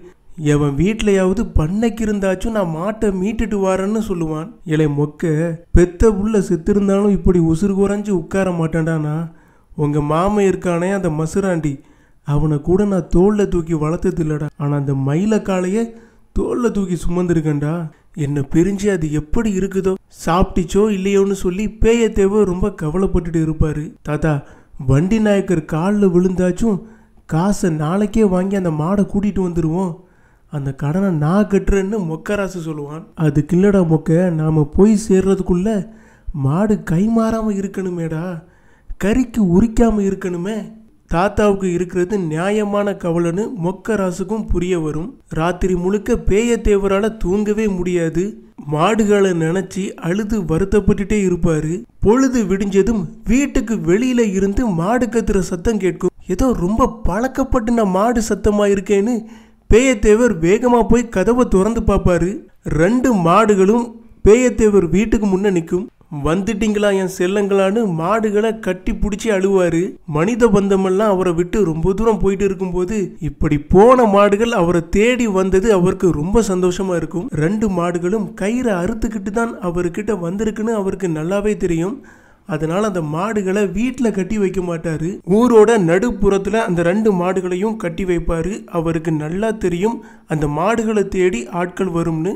எவன் வீட்லையாவது பண்ணைக்கு இருந்தாச்சும் நான் மாட்டை மீட்டுட்டு வரேன்னு சொல்லுவான் இலை மொக்க பெத்த புள்ள செத்திருந்தாலும் இப்படி உசுறு குறைஞ்சி உட்கார மாட்டேன்டானா உங்கள் மாமன் இருக்கானே அந்த மசுராண்டி அவனை கூட நான் தோளில் தூக்கி வளர்த்தது இல்லடா ஆனால் அந்த மயில தோளில் தூக்கி சுமந்துருக்கேன்டா என்னை பிரிஞ்சு அது எப்படி இருக்குதோ சாப்பிட்டுச்சோ இல்லையோன்னு சொல்லி பேய தேவை ரொம்ப கவலைப்பட்டுட்டு இருப்பார் தாத்தா வண்டி நாயக்கர் காலில் விழுந்தாச்சும் காசை நாளைக்கே வாங்கி அந்த மாடை கூட்டிகிட்டு வந்துடுவோம் அந்த கடனை நான் கட்டுறேன்னு மொக்கராசு சொல்லுவான் அது கில்லடா மொக்க நாம் போய் சேர்றதுக்குள்ளே மாடு கை மாறாமல் இருக்கணுமேடா கறிக்கு உரிக்காமல் இருக்கணுமே தாத்தாவுக்கு இருக்கிறது நியாயமான கவலைன்னு மொக்க ராசுக்கும் புரிய வரும் ராத்திரி முழுக்க பேய தேவரால் தூங்கவே முடியாது மாடுகளை நினச்சி அழுது வருத்தப்பட்டுட்டே இருப்பார் பொழுது விடிஞ்சதும் வீட்டுக்கு வெளியில் இருந்து மாடு கத்துற சத்தம் கேட்கும் ஏதோ ரொம்ப பழக்கப்பட்டு நான் மாடு சத்தமாக இருக்கேன்னு பேயத்தேவர் வேகமாக போய் கதவை திறந்து பார்ப்பாரு ரெண்டு மாடுகளும் பேயத்தேவர் வீட்டுக்கு முன்னே நிற்கும் வந்துட்டீங்களா என் செல்லங்களான்னு மாடுகளை கட்டி பிடிச்சி அழுவாரு மனித பந்தமெல்லாம் அவரை விட்டு ரொம்ப தூரம் போயிட்டு இருக்கும்போது இப்படி போன மாடுகள் அவரை தேடி வந்தது அவருக்கு ரொம்ப சந்தோஷமா இருக்கும் ரெண்டு மாடுகளும் கயிறை அறுத்துக்கிட்டு தான் அவர்கிட்ட வந்திருக்குன்னு அவருக்கு நல்லாவே தெரியும் அதனால் அந்த மாடுகளை வீட்டில் கட்டி வைக்க மாட்டார் ஊரோட நடுப்புறத்தில் அந்த ரெண்டு மாடுகளையும் கட்டி வைப்பார் அவருக்கு நல்லா தெரியும் அந்த மாடுகளை தேடி ஆட்கள் வரும்னு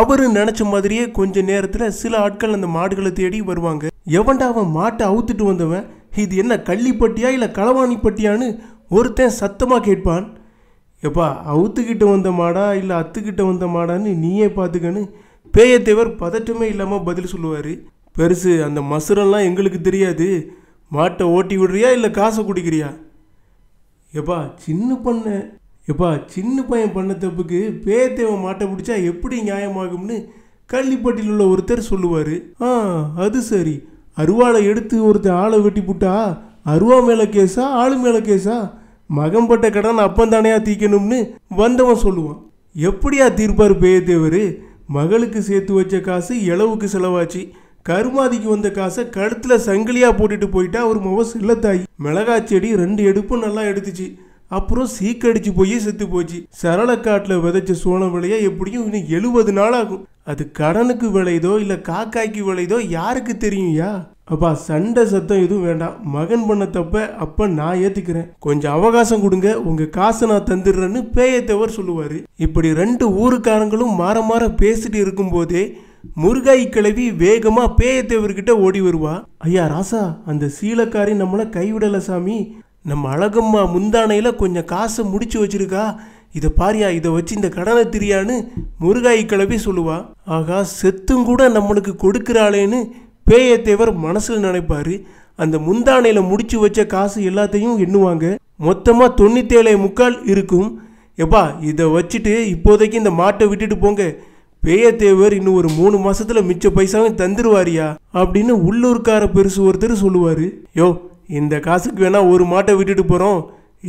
அவர் நினச்ச மாதிரியே கொஞ்ச நேரத்தில் சில ஆட்கள் அந்த மாடுகளை தேடி வருவாங்க எவன்டா அவன் மாட்டை அவுத்துட்டு வந்தவன் இது என்ன கள்ளிப்பட்டியா இல்லை களவாணி பட்டியான்னு ஒருத்தன் சத்தமாக கேட்பான் எப்பா அவுத்துக்கிட்ட வந்த மாடா இல்லை அத்துக்கிட்ட வந்த மாடான்னு நீயே பார்த்துக்கன்னு பேயத்தேவர் பதட்டமே இல்லாமல் பதில் சொல்லுவார் பெருசு அந்த மசுரெல்லாம் எங்களுக்கு தெரியாது மாட்டை ஓட்டி விடுறியா இல்லை காசை குடிக்கிறியா எப்பா சின்ன பண்ண எப்பா சின்ன பையன் பண்ண தப்புக்கு பேத்தேவன் மாட்டை பிடிச்சா எப்படி நியாயமாகும்னு கள்ளிப்பட்டியில் உள்ள ஒருத்தர் சொல்லுவார் ஆ அது சரி அருவாளை எடுத்து ஒருத்தர் ஆளை வெட்டி புட்டா அருவா மேலே கேஸா ஆளு மேலே கேஸா மகம்பட்ட கடன் அப்பந்தானையா தீக்கணும்னு வந்தவன் சொல்லுவான் எப்படியா தீர்ப்பார் பேயத்தேவர் மகளுக்கு சேர்த்து வச்ச காசு இளவுக்கு செலவாச்சு கருமாதிக்கு வந்த காசை கழுத்தில் சங்கிலியாக போட்டுட்டு போயிட்டா அவர் முகம் சில்லத்தாயி மிளகா செடி ரெண்டு எடுப்பும் நல்லா எடுத்துச்சு அப்புறம் சீக்கடிச்சு போய் செத்து போச்சு சரளக்காட்டில் விதைச்ச சோளம் விலையா எப்படியும் இன்னும் எழுபது நாள் ஆகும் அது கடனுக்கு விளையுதோ இல்லை காக்காய்க்கு விளையுதோ யாருக்கு தெரியும்யா அப்பா சண்டை சத்தம் எதுவும் வேண்டாம் மகன் பண்ண தப்ப அப்ப நான் ஏத்துக்கிறேன் கொஞ்சம் அவகாசம் கொடுங்க உங்க காசை நான் தந்துடுறேன்னு பேயத்தவர் சொல்லுவாரு இப்படி ரெண்டு ஊருக்காரங்களும் மாற மாற பேசிட்டு இருக்கும் போதே முருகாய் கிளவி வேகமாக பேயத்தேவர்கிட்ட ஓடி வருவா ஐயா ராசா அந்த சீலக்காரி நம்மளை கைவிடல சாமி நம்ம அழகம்மா முந்தானையில் கொஞ்சம் காசை முடிச்சு வச்சிருக்கா இதை பாரியா இதை வச்சு இந்த கடனை திரியான்னு முருகாய் கிளவி சொல்லுவா ஆகா செத்தும் கூட நம்மளுக்கு கொடுக்குறாளேன்னு பேயத்தேவர் மனசில் நினைப்பாரு அந்த முந்தானையில் முடிச்சு வச்ச காசு எல்லாத்தையும் எண்ணுவாங்க மொத்தமாக தொண்ணூத்தேழு முக்கால் இருக்கும் எப்பா இதை வச்சுட்டு இப்போதைக்கு இந்த மாட்டை விட்டுட்டு போங்க பேயத்தேவர் இன்னும் ஒரு மூணு மாசத்துல மிச்ச பைசாவும் தந்துருவாரியா அப்படின்னு உள்ளூர்கார பெருசு ஒருத்தர் சொல்லுவாரு யோ இந்த காசுக்கு வேணா ஒரு மாட்டை விட்டுட்டு போறோம்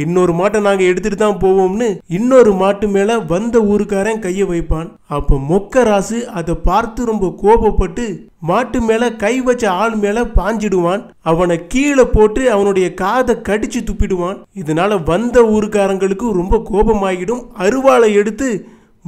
இன்னொரு மாட்டை நாங்க எடுத்துட்டு தான் போவோம்னு இன்னொரு மாட்டு மேல வந்த ஊருக்காரன் கையை வைப்பான் அப்ப மொக்க ராசு அதை பார்த்து ரொம்ப கோபப்பட்டு மாட்டு மேல கை வச்ச ஆள் மேல பாஞ்சிடுவான் அவனை கீழே போட்டு அவனுடைய காதை கடிச்சு துப்பிடுவான் இதனால வந்த ஊருக்காரங்களுக்கு ரொம்ப கோபமாகிடும் அருவாளை எடுத்து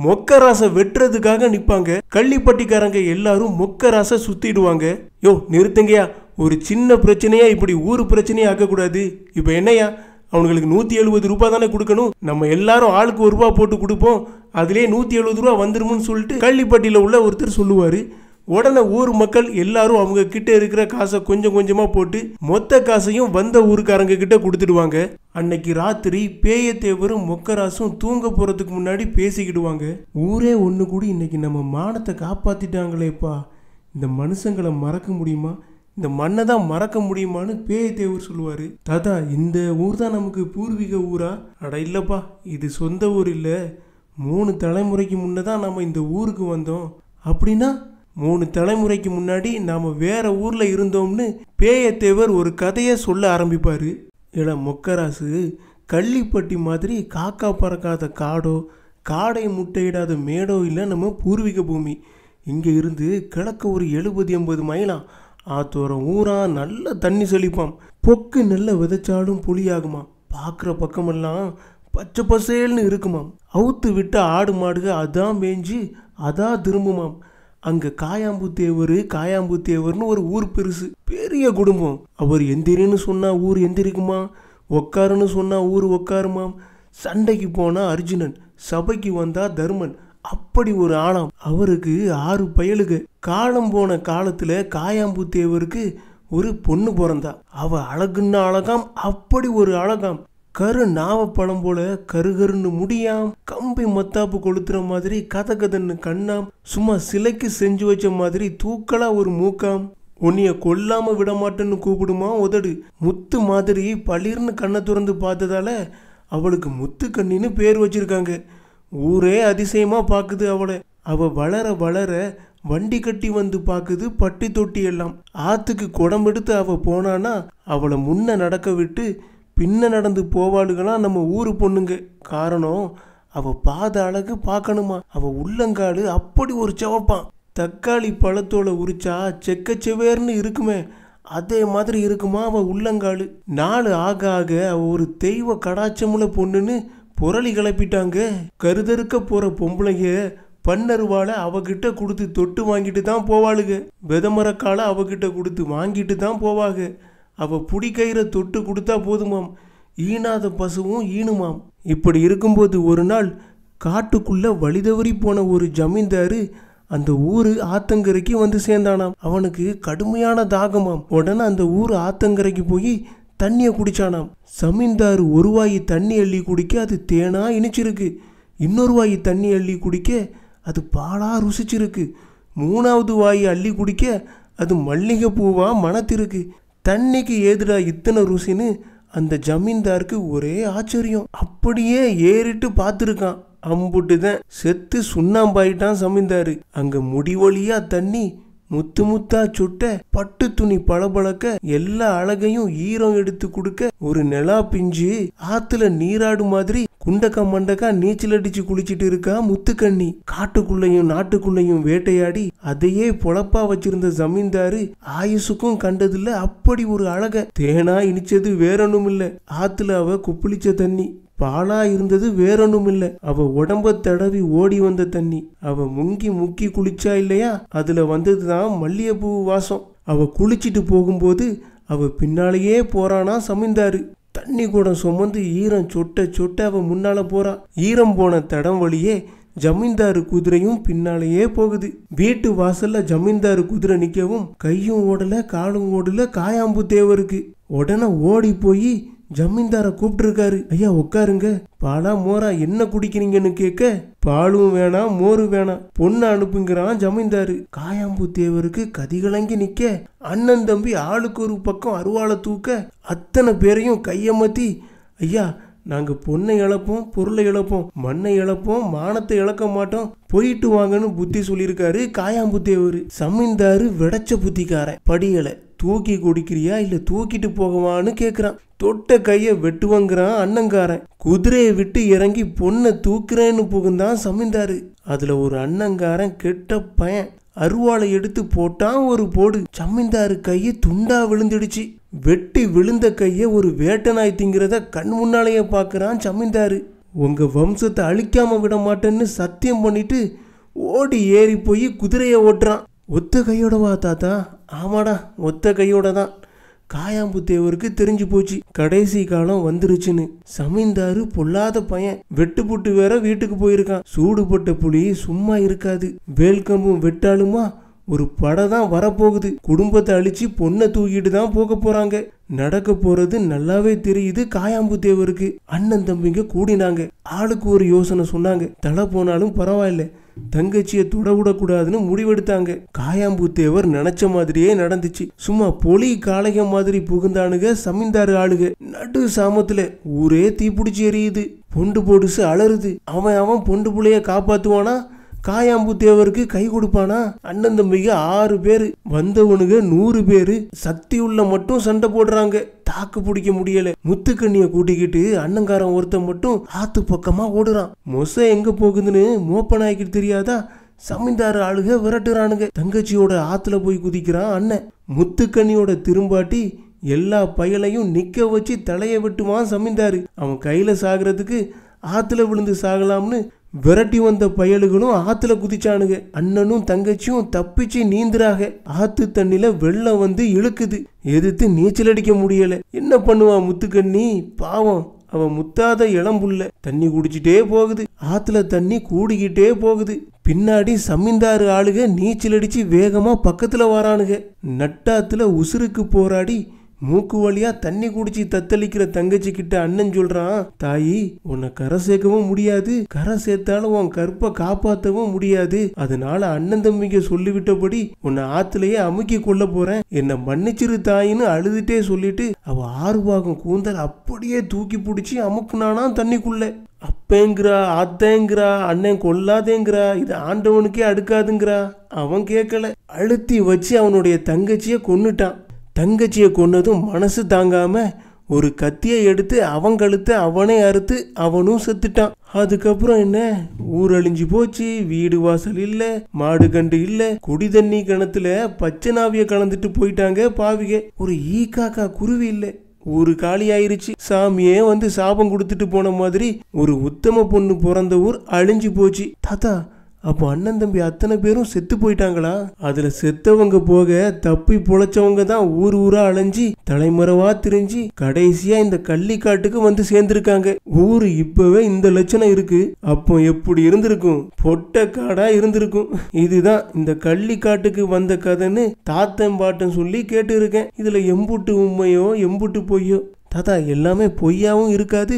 மொக்க ராசை வெட்டுறதுக்காக நிற்பாங்க கள்ளிப்பட்டிக்காரங்க எல்லாரும் மொக்க ராசை சுற்றிடுவாங்க யோ நிறுத்துங்கயா ஒரு சின்ன பிரச்சனையா இப்படி ஊர் பிரச்சனையா ஆக்கக்கூடாது இப்போ என்னையா அவங்களுக்கு நூற்றி எழுபது ரூபா தானே கொடுக்கணும் நம்ம எல்லாரும் ஆளுக்கு ஒரு ரூபா போட்டு கொடுப்போம் அதுலேயே நூற்றி எழுபது ரூபா வந்துருமுன்னு சொல்லிட்டு கள்ளிப்பட்டியில் உள்ள ஒருத்தர் சொல்லுவார் உடனே ஊர் மக்கள் எல்லாரும் அவங்க கிட்ட இருக்கிற காசை கொஞ்சம் கொஞ்சமா போட்டு மொத்த காசையும் வந்த ஊருக்காரங்க கிட்ட கொடுத்துடுவாங்க அன்னைக்கு ராத்திரி பேயத்தேவரும் மொக்கராசும் தூங்க போறதுக்கு முன்னாடி பேசிக்கிடுவாங்க ஊரே ஒன்று கூடி இன்னைக்கு நம்ம மானத்தை காப்பாத்திட்டாங்களேப்பா இந்த மனுஷங்களை மறக்க முடியுமா இந்த மண்ணை தான் மறக்க முடியுமான்னு பேயத்தேவர் சொல்லுவார் தாத்தா இந்த ஊர் தான் நமக்கு பூர்வீக ஊரா அட இல்லைப்பா இது சொந்த ஊர் இல்லை மூணு தலைமுறைக்கு முன்னதான் நம்ம இந்த ஊருக்கு வந்தோம் அப்படின்னா மூணு தலைமுறைக்கு முன்னாடி நாம் வேற ஊரில் இருந்தோம்னு பேயத்தேவர் ஒரு கதையை சொல்ல ஆரம்பிப்பார் ஏடா மொக்கராசு கள்ளிப்பட்டி மாதிரி காக்கா பறக்காத காடோ காடை முட்டையிடாத மேடோ இல்லை நம்ம பூர்வீக பூமி இங்கே இருந்து கிழக்க ஒரு எழுபது எண்பது மைலாம் ஆத்தோரம் ஊரா நல்ல தண்ணி செழிப்பாம் பொக்கு நல்ல விதைச்சாலும் புளியாகுமா பார்க்குற பக்கமெல்லாம் பச்சை பசேல்னு இருக்குமாம் அவுத்து விட்ட ஆடு மாடுக அதான் மேய்ஞ்சி அதான் திரும்புமாம் அங்கே காயாம்புத்தேவர் காயாம்புத்தேவர்னு ஒரு ஊர் பெருசு பெரிய குடும்பம் அவர் எந்திரின்னு சொன்னால் ஊர் எந்திரிக்குமா உக்காருன்னு சொன்னால் ஊர் உக்காருமாம் சண்டைக்கு போனால் அர்ஜுனன் சபைக்கு வந்தால் தர்மன் அப்படி ஒரு ஆழம் அவருக்கு ஆறு பயலுக்கு காலம் போன காலத்தில் காயாம்புத்தேவருக்கு ஒரு பொண்ணு பிறந்தா அவள் அழகுன்னு அழகாம் அப்படி ஒரு அழகாம் கரு நாவப்பழம் போல கருகருன்னு முடியாம் கம்பி மத்தாப்பு கொளுத்துற மாதிரி கத கதன்னு கண்ணாம் சும்மா சிலைக்கு செஞ்சு வச்ச மாதிரி தூக்கலா ஒரு மூக்காம் உன்னைய கொல்லாம விடமாட்டேன்னு கூப்பிடுமா உதடு முத்து மாதிரி பளிர்னு கண்ணை திறந்து பார்த்ததால அவளுக்கு முத்து கண்ணின்னு பேர் வச்சிருக்காங்க ஊரே அதிசயமா பாக்குது அவளை அவ வளர வளர வண்டி கட்டி வந்து பார்க்குது பட்டி தொட்டி எல்லாம் ஆத்துக்கு எடுத்து அவ போனானா அவளை முன்ன நடக்க விட்டு பின்ன நடந்து போவாளுகளாம் நம்ம ஊர் பொண்ணுங்க காரணம் அவ பாத அழகு பார்க்கணுமா அவ உள்ளங்காடு அப்படி ஒரு செவப்பான் தக்காளி பழத்தோலை உரிச்சா செக்க செவேர்னு இருக்குமே அதே மாதிரி இருக்குமா அவள் உள்ளங்காடு நாள் ஆக ஆக அவள் ஒரு தெய்வ கடாச்சமுல பொண்ணுன்னு புரளி கிளப்பிட்டாங்க கருதறுக்க போகிற பொம்பளைங்க பன்னருவாளை அவகிட்ட கொடுத்து தொட்டு வாங்கிட்டு தான் போவாளுங்க விதமரக்கால அவகிட்ட கொடுத்து வாங்கிட்டு தான் போவாங்க அவள் புடிக்கயிறை தொட்டு கொடுத்தா போதுமாம் ஈனாத பசுவும் ஈனுமாம் இப்படி இருக்கும்போது ஒரு நாள் காட்டுக்குள்ள வழிதவறி போன ஒரு ஜமீன்தாரு அந்த ஊர் ஆத்தங்கரைக்கு வந்து சேர்ந்தானாம் அவனுக்கு கடுமையான தாகமாம் உடனே அந்த ஊர் ஆத்தங்கரைக்கு போய் தண்ணியை குடிச்சானாம் ஜமீன்தார் ஒரு வாய் தண்ணி அள்ளி குடிக்க அது தேனா இனிச்சிருக்கு இன்னொரு வாய் தண்ணி அள்ளி குடிக்க அது பாலாக ருசிச்சிருக்கு மூணாவது வாய் அள்ளி குடிக்க அது மல்லிகை பூவாக மனத்திருக்கு தண்ணிக்கு ஏதுடா இத்தனை ருசின்னு அந்த ஜமீன்தாருக்கு ஒரே ஆச்சரியம் அப்படியே ஏறிட்டு பார்த்துருக்கான் அம்புட்டு தான் செத்து சுண்ணாம்பாயிட்டான் ஜமீன்தாரு அங்கே முடிவழியாக தண்ணி முத்து முத்தா சுட்ட பட்டு துணி பளபளக்க எல்லா அழகையும் ஈரம் எடுத்து கொடுக்க ஒரு நிலா பிஞ்சு ஆத்துல நீராடு மாதிரி குண்டக்க மண்டக்கா நீச்சல் அடிச்சு குளிச்சிட்டு இருக்கா முத்துக்கண்ணி காட்டுக்குள்ளையும் நாட்டுக்குள்ளையும் வேட்டையாடி அதையே பொழப்பா வச்சிருந்த ஜமீன்தாரு ஆயுசுக்கும் கண்டதில்ல அப்படி ஒரு அழக தேனா இனிச்சது வேறொன்னும் இல்ல ஆத்துல அவ குப்பிளிச்ச தண்ணி பாலா இருந்தது வேறொன்னும் இல்லை அவ உடம்ப தடவி ஓடி வந்த தண்ணி அவ முங்கி முக்கி குளிச்சா இல்லையா அதுல வந்ததுதான் மல்லிகைப்பூ வாசம் அவ குளிச்சிட்டு போகும்போது அவ பின்னாலேயே போறானா சமிந்தாரு தண்ணி கூட சுமந்து ஈரம் சொட்ட சொட்ட அவ முன்னால போறா ஈரம் போன தடம் வழியே ஜமீன்தாரு குதிரையும் பின்னாலேயே போகுது வீட்டு வாசல்ல ஜமீன்தாரு குதிரை நிற்கவும் கையும் ஓடல காலும் ஓடல காயாம்பு தேவருக்கு உடனே ஓடி போய் ஜமீன்தார கூப்பிட்டுருக்காரு ஐயா உட்காருங்க பாலா மோரா என்ன குடிக்கிறீங்கன்னு கேட்க பாலும் வேணாம் மோரும் வேணாம் பொண்ணு அனுப்புங்கிறான் ஜமீன்தாரு காயாம்பு தேவருக்கு கதிகலங்கி நிக்க அண்ணன் தம்பி ஆளுக்கு ஒரு பக்கம் அருவாளை தூக்க அத்தனை பேரையும் கையமத்தி ஐயா நாங்க பொண்ணை இழப்போம் பொருளை இழப்போம் மண்ணை இழப்போம் மானத்தை இழக்க மாட்டோம் போயிட்டு வாங்கன்னு புத்தி சொல்லியிருக்காரு காயாம்பு தேவர் சமீந்தாரு விடச்ச புத்திக்காரன் படியலை தூக்கி குடிக்கிறியா இல்லை தூக்கிட்டு போகவான்னு கேட்குறான் தொட்ட கையை வெட்டுவங்கிறான் அண்ணங்காரன் குதிரையை விட்டு இறங்கி பொண்ணை தூக்குறேன்னு புகுந்தான் சமீந்தாரு அதில் ஒரு அண்ணங்காரன் கெட்ட பையன் அருவாளை எடுத்து போட்டான் ஒரு போடு சமீந்தாரு கையை துண்டா விழுந்துடுச்சு வெட்டி விழுந்த கையை ஒரு வேட்டனாய் திங்கிறத கண் முன்னாலேயே பார்க்குறான் சமீந்தாரு உங்கள் வம்சத்தை அழிக்காமல் விட மாட்டேன்னு சத்தியம் பண்ணிட்டு ஓடி ஏறி போய் குதிரையை ஓட்டுறான் ஒத்த கையோடவா தாத்தா ஆமாடா ஒத்த கையோட தான் காயாம்புத்தேவருக்கு தெரிஞ்சு போச்சு கடைசி காலம் வந்துருச்சுன்னு சமீந்தாரு பொல்லாத பையன் வெட்டு புட்டு வேற வீட்டுக்கு போயிருக்கான் சூடுபட்ட புலி சும்மா இருக்காது வேல்கம்பும் வெட்டாலுமா ஒரு படம் தான் வரப்போகுது குடும்பத்தை அழிச்சு பொண்ணை தூக்கிட்டு தான் போக போறாங்க நடக்க போறது நல்லாவே தெரியுது காயாம்பு தேவருக்கு அண்ணன் தம்பிங்க கூடினாங்க ஆளுக்கு ஒரு யோசனை சொன்னாங்க தலை போனாலும் பரவாயில்ல தங்கச்சியை தொடவிடக்கூடாதுன்னு முடிவெடுத்தாங்க காயாம்பூத்தேவர் நினைச்ச மாதிரியே நடந்துச்சு சும்மா பொலி காளைக மாதிரி புகுந்தானுங்க சமீந்தாரு ஆளுக நடு சாமத்துல ஊரே தீப்பிடிச்சு எரியுது பொண்டு போடுசு அலறுது அவன் அவன் பொண்டு புள்ளைய காப்பாத்துவானா காயாம்பு தேவருக்கு கை கொடுப்பானா அண்ணன் தம்பிக்கு ஆறு பேர் வந்தவனுங்க நூறு பேர் சக்தி உள்ள மட்டும் சண்டை போடுறாங்க தாக்கு பிடிக்க முடியல முத்துக்கண்ணிய கூட்டிக்கிட்டு அண்ணங்காரன் ஒருத்தன் மட்டும் ஆத்து பக்கமா ஓடுறான் மொச எங்க போகுதுன்னு மோப்பநாய்க்கு தெரியாதா சமீந்தார ஆளுக விரட்டுறானுங்க தங்கச்சியோட ஆத்துல போய் குதிக்கிறான் அண்ணன் முத்துக்கண்ணியோட திரும்பாட்டி எல்லா பயலையும் நிக்க வச்சு தலைய விட்டுவான் சமீந்தாரு அவன் கையில சாகிறதுக்கு ஆத்துல விழுந்து சாகலாம்னு விரட்டி வந்த பயலுகளும் ஆற்றுல குதிச்சானுங்க அண்ணனும் தங்கச்சியும் தப்பிச்சு நீந்துறாக ஆத்து தண்ணியில் வெள்ளம் வந்து இழுக்குது எதிர்த்து நீச்சல் அடிக்க முடியல என்ன பண்ணுவான் முத்துக்கண்ணி பாவம் அவன் முத்தாத இளம்புள்ள தண்ணி குடிச்சிட்டே போகுது ஆத்துல தண்ணி கூடிக்கிட்டே போகுது பின்னாடி சமிந்தாறு ஆளுக நீச்சல் அடிச்சு வேகமா பக்கத்துல வரானுங்க நட்டாத்துல உசுருக்கு போராடி மூக்கு வழியா தண்ணி குடிச்சு தத்தளிக்கிற தங்கச்சி கிட்ட அண்ணன் சொல்றான் தாயி உன்னை கரை சேர்க்கவும் முடியாது கரை சேர்த்தாலும் உன் கற்பை காப்பாற்றவும் முடியாது அதனால அண்ணன் தம்பிங்க சொல்லிவிட்டபடி உன்னை ஆத்துலயே அமுக்கி கொள்ள போறேன் என்னை மன்னிச்சிரு தாயின்னு அழுதுட்டே சொல்லிட்டு அவ ஆர்வாகம் கூந்தல் அப்படியே தூக்கி பிடிச்சி அமுக்குனானா தண்ணிக்குள்ள அப்பேங்கிறா அத்தேங்கிறா அண்ணன் கொல்லாதேங்கிறா இது ஆண்டவனுக்கே அடுக்காதுங்கிறா அவன் கேட்கல அழுத்தி வச்சு அவனுடைய தங்கச்சியை கொன்னுட்டான் தங்கச்சியை கொன்னதும் மனசு தாங்காமல் ஒரு கத்தியை எடுத்து அவன் கழுத்தை அவனே அறுத்து அவனும் செத்துட்டான் அதுக்கப்புறம் என்ன ஊர் அழிஞ்சு போச்சு வீடு வாசல் இல்லை மாடு கண்டு இல்லை குடி தண்ணி கிணத்துல பச்சை நாவிய கலந்துட்டு போயிட்டாங்க பாவிக ஒரு ஈ காக்கா குருவி இல்லை ஊரு காலி ஆயிருச்சு சாமியே வந்து சாபம் கொடுத்துட்டு போன மாதிரி ஒரு உத்தம பொண்ணு பிறந்த ஊர் அழிஞ்சு போச்சு தாத்தா அப்போ அண்ணன் தம்பி அத்தனை பேரும் செத்து போயிட்டாங்களா அதுல செத்தவங்க போக தப்பி பொழைச்சவங்க தான் ஊர் ஊரா அலைஞ்சி தலைமறைவா திரிஞ்சு கடைசியா இந்த கள்ளிக்காட்டுக்கு வந்து சேர்ந்திருக்காங்க ஊர் இப்பவே இந்த லட்சணம் இருக்கு அப்போ எப்படி இருந்திருக்கும் பொட்ட காடா இருந்திருக்கும் இதுதான் இந்த கள்ளிக்காட்டுக்கு வந்த கதைன்னு தாத்தன் பாட்டன் சொல்லி கேட்டு இருக்கேன் இதுல எம்புட்டு உண்மையோ எம்புட்டு பொய்யோ தாத்தா எல்லாமே பொய்யாவும் இருக்காது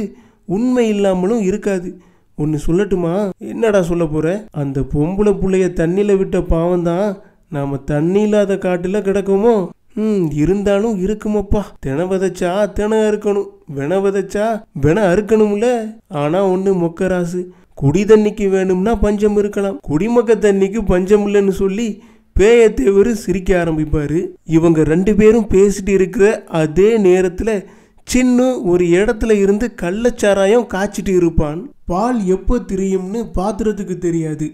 உண்மை இல்லாமலும் இருக்காது ஒன்று சொல்லட்டுமா என்னடா சொல்ல போகிற அந்த பொம்பளை பிள்ளைய தண்ணியில் விட்ட பாவம் தான் நாம் தண்ணி இல்லாத காட்டில் கிடக்குமோ ம் இருந்தாலும் இருக்குமப்பா தின விதைச்சா தின அறுக்கணும் வென விதைச்சா வென அறுக்கணும்ல ஆனால் ஒன்று மொக்கராசு குடி தண்ணிக்கு வேணும்னா பஞ்சம் இருக்கலாம் குடிமக்க தண்ணிக்கு பஞ்சம் இல்லைன்னு சொல்லி பேய தேவரு சிரிக்க ஆரம்பிப்பார் இவங்க ரெண்டு பேரும் பேசிட்டு இருக்கிற அதே நேரத்தில் சின்னு ஒரு இடத்துல இருந்து கள்ளச்சாராயம் காய்ச்சிட்டு இருப்பான் பால் எப்போ தெரியும்னு பாத்திரத்துக்கு தெரியாது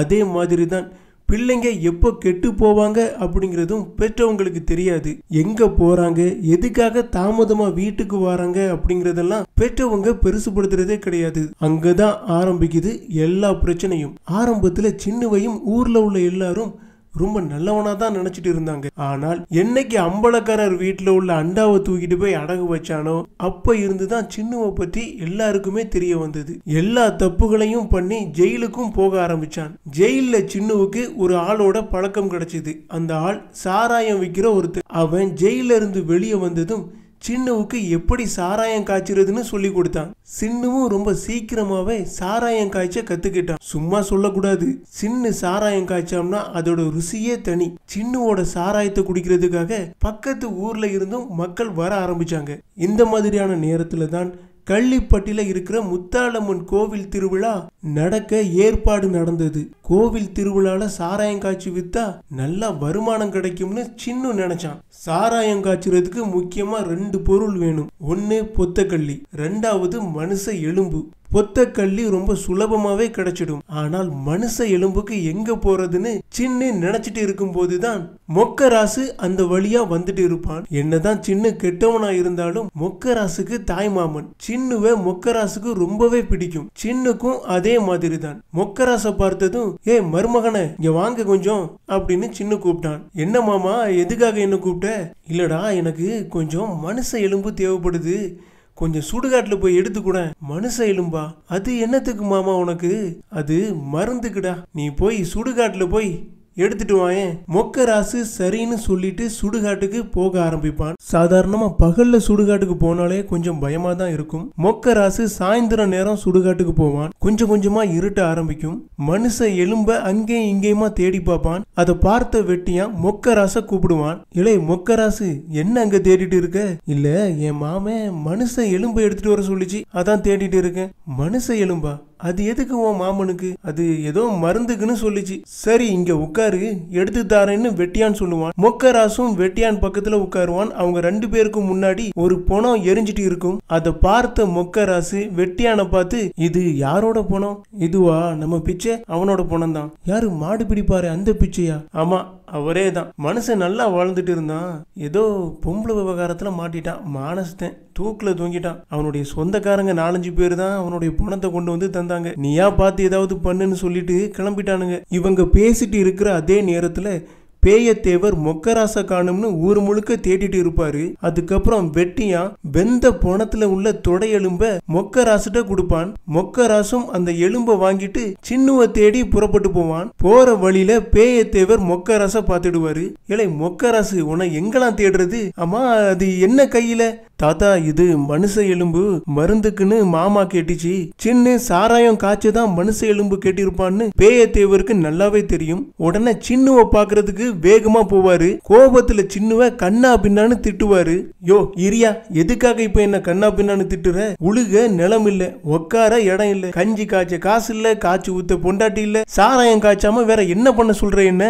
அதே மாதிரி தான் பிள்ளைங்க எப்போ கெட்டு போவாங்க அப்படிங்கிறதும் பெற்றவங்களுக்கு தெரியாது எங்கே போகிறாங்க எதுக்காக தாமதமாக வீட்டுக்கு வராங்க அப்படிங்கிறதெல்லாம் பெற்றவங்க பெருசுபடுத்துறதே கிடையாது அங்கே தான் ஆரம்பிக்குது எல்லா பிரச்சனையும் ஆரம்பத்தில் சின்னவையும் ஊரில் உள்ள எல்லாரும் ரொம்ப நல்லவனாக தான் நினச்சிட்டு இருந்தாங்க ஆனால் என்னைக்கு அம்பலக்காரர் வீட்டில் உள்ள அண்டாவை தூக்கிட்டு போய் அடகு வச்சானோ அப்போ இருந்து தான் சின்னுவை பற்றி எல்லாருக்குமே தெரிய வந்தது எல்லா தப்புகளையும் பண்ணி ஜெயிலுக்கும் போக ஆரம்பிச்சான் ஜெயிலில் சின்னுவுக்கு ஒரு ஆளோட பழக்கம் கிடைச்சது அந்த ஆள் சாராயம் விற்கிற ஒருத்தர் அவன் ஜெயிலிருந்து வெளியே வந்ததும் சின்னவுக்கு எப்படி சாராயம் காய்ச்சிறதுன்னு சொல்லி கொடுத்தான் சின்னுவும் ரொம்ப சீக்கிரமாவே சாராயம் காய்ச்ச கத்துக்கிட்டான் சும்மா சொல்லக்கூடாது சின்னு சாராயம் காய்ச்சாம்னா அதோட ருசியே தனி சின்னுவோட சாராயத்தை குடிக்கிறதுக்காக பக்கத்து ஊர்ல இருந்தும் மக்கள் வர ஆரம்பிச்சாங்க இந்த மாதிரியான நேரத்துல தான் கள்ளிப்பட்டில இருக்கிற முத்தாளம்மன் கோவில் திருவிழா நடக்க ஏற்பாடு நடந்தது கோவில் திருவிழால சாராயம் காய்ச்சி வித்தா நல்லா வருமானம் கிடைக்கும்னு சின்னு நினைச்சான் சாராயம் காய்ச்சறதுக்கு முக்கியமா ரெண்டு பொருள் வேணும் ஒன்னு பொத்தக்கள்ளி ரெண்டாவது மனுஷ எலும்பு பொத்தக்கள்ளி ரொம்ப சுலபமாவே கிடைச்சிடும் ஆனால் மனுஷ எலும்புக்கு எங்க போறதுன்னு சின்ன நினைச்சிட்டு இருக்கும் போதுதான் மொக்க ராசு அந்த வழியா வந்துட்டு இருப்பான் என்னதான் சின்ன கெட்டவனா இருந்தாலும் மொக்க ராசுக்கு தாய்மாமன் சின்னுவை மொக்க ராசுக்கு ரொம்பவே பிடிக்கும் சின்னுக்கும் அதே மாதிரி தான் மொக்கராச பார்த்ததும் ஏ மருமகனை இங்க வாங்க கொஞ்சம் அப்படின்னு சின்ன கூப்பிட்டான் என்ன மாமா எதுக்காக என்ன கூப்பிட்ட இல்லடா எனக்கு கொஞ்சம் மனுஷ எலும்பு தேவைப்படுது கொஞ்சம் சுடுகாட்டுல போய் எடுத்துக்கூட மனுஷ எலும்பா அது என்னத்துக்கு மாமா உனக்கு அது மருந்துக்குடா நீ போய் சுடுகாட்டுல போய் எடுத்துட்டு வாயேன் மொக்க ராசு சரின்னு சொல்லிட்டு சுடுகாட்டுக்கு போக ஆரம்பிப்பான் சாதாரணமா பகல்ல சுடுகாட்டுக்கு போனாலே கொஞ்சம் பயமா தான் இருக்கும் மொக்க ராசு சாயந்தர நேரம் சுடுகாட்டுக்கு போவான் கொஞ்சம் கொஞ்சமா இருட்ட ஆரம்பிக்கும் மனுஷ எலும்ப அங்கேயும் இங்கேயுமா தேடி பார்ப்பான் அதை பார்த்த வெட்டியான் மொக்க ராச கூப்பிடுவான் இலே மொக்க ராசு என்ன அங்க தேடிட்டு இருக்க இல்ல என் மாமன் மனுஷ எலும்பை எடுத்துட்டு வர சொல்லிச்சு அதான் தேடிட்டு இருக்கேன் மனுஷ எலும்பா அது எதுக்கு உன் மாமனுக்கு அது ஏதோ மருந்துக்குன்னு சொல்லிச்சு சரி இங்க உட்காரு எடுத்து தாரேன்னு வெட்டியான் சொல்லுவான் மொக்கராசும் வெட்டியான் பக்கத்துல உட்காருவான் அவங்க ரெண்டு பேருக்கும் முன்னாடி ஒரு பணம் எரிஞ்சிட்டு இருக்கும் அதை பார்த்த மொக்கராசு வெட்டியான பார்த்து இது யாரோட பணம் இதுவா நம்ம பிச்சை அவனோட பணம் தான் யாரு மாடு பிடிப்பாரு அந்த பிச்சையா ஆமா அவரே தான் மனுஷன் நல்லா வாழ்ந்துட்டு இருந்தான் ஏதோ பொம்பளை விவகாரத்தில் மாட்டிட்டான் மானசத்தன் தூக்கில் தூங்கிட்டான் அவனுடைய சொந்தக்காரங்க நாலஞ்சு பேர் தான் அவனுடைய பணத்தை கொண்டு வந்து தந்தாங்க நீயா பார்த்து ஏதாவது பண்ணுன்னு சொல்லிட்டு கிளம்பிட்டானுங்க இவங்க பேசிட்டு இருக்கிற அதே நேரத்தில் பேயத்தேவர் மொக்கராச காணும்னு ஊர் முழுக்க தேடிட்டு இருப்பாரு அதுக்கப்புறம் வெட்டியா வெந்த போனத்துல உள்ள தொடை எலும்ப மொக்கராசுட்ட கொடுப்பான் மொக்கராசும் அந்த எலும்ப வாங்கிட்டு சின்னுவ தேடி புறப்பட்டு போவான் போற வழியில பேயத்தேவர் மொக்கராச பாத்துடுவாரு இல்லை மொக்கராசு உன எங்கெல்லாம் தேடுறது ஆமா அது என்ன கையில தாத்தா இது மனுஷ எலும்பு மருந்துக்குன்னு மாமா கேட்டுச்சு சின்ன சாராயம் காய்ச்சதான் மனுஷ எலும்பு கேட்டிருப்பான்னு பேயத்தேவருக்கு நல்லாவே தெரியும் உடனே சின்னுவ பாக்குறதுக்கு வேகமா போவாரு கோபத்துல சின்னுவ கண்ணா பின்னான்னு திட்டுவாரு யோ இரியா எதுக்காக இப்ப என்ன கண்ணா பின்னான்னு திட்டுற உழுக நிலம் இல்ல உக்கார இடம் இல்ல கஞ்சி காய்ச்ச காசு இல்ல காய்ச்சி ஊத்த பொண்டாட்டி இல்ல சாராயம் காய்ச்சாம வேற என்ன பண்ண சொல்ற என்ன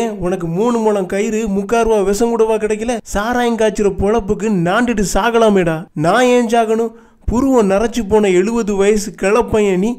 ஏன் உனக்கு மூணு மூலம் கயிறு முக்கா ரூபா விஷம் கூடவா கிடைக்கல சாராயம் காய்ச்சிற பொழப்புக்கு நாண்டுட்டு சாகலாமேடா நான் ஏன் சாகணும் புருவம் நரைச்சு போன எழுபது வயசு கிளப்பையன் நீ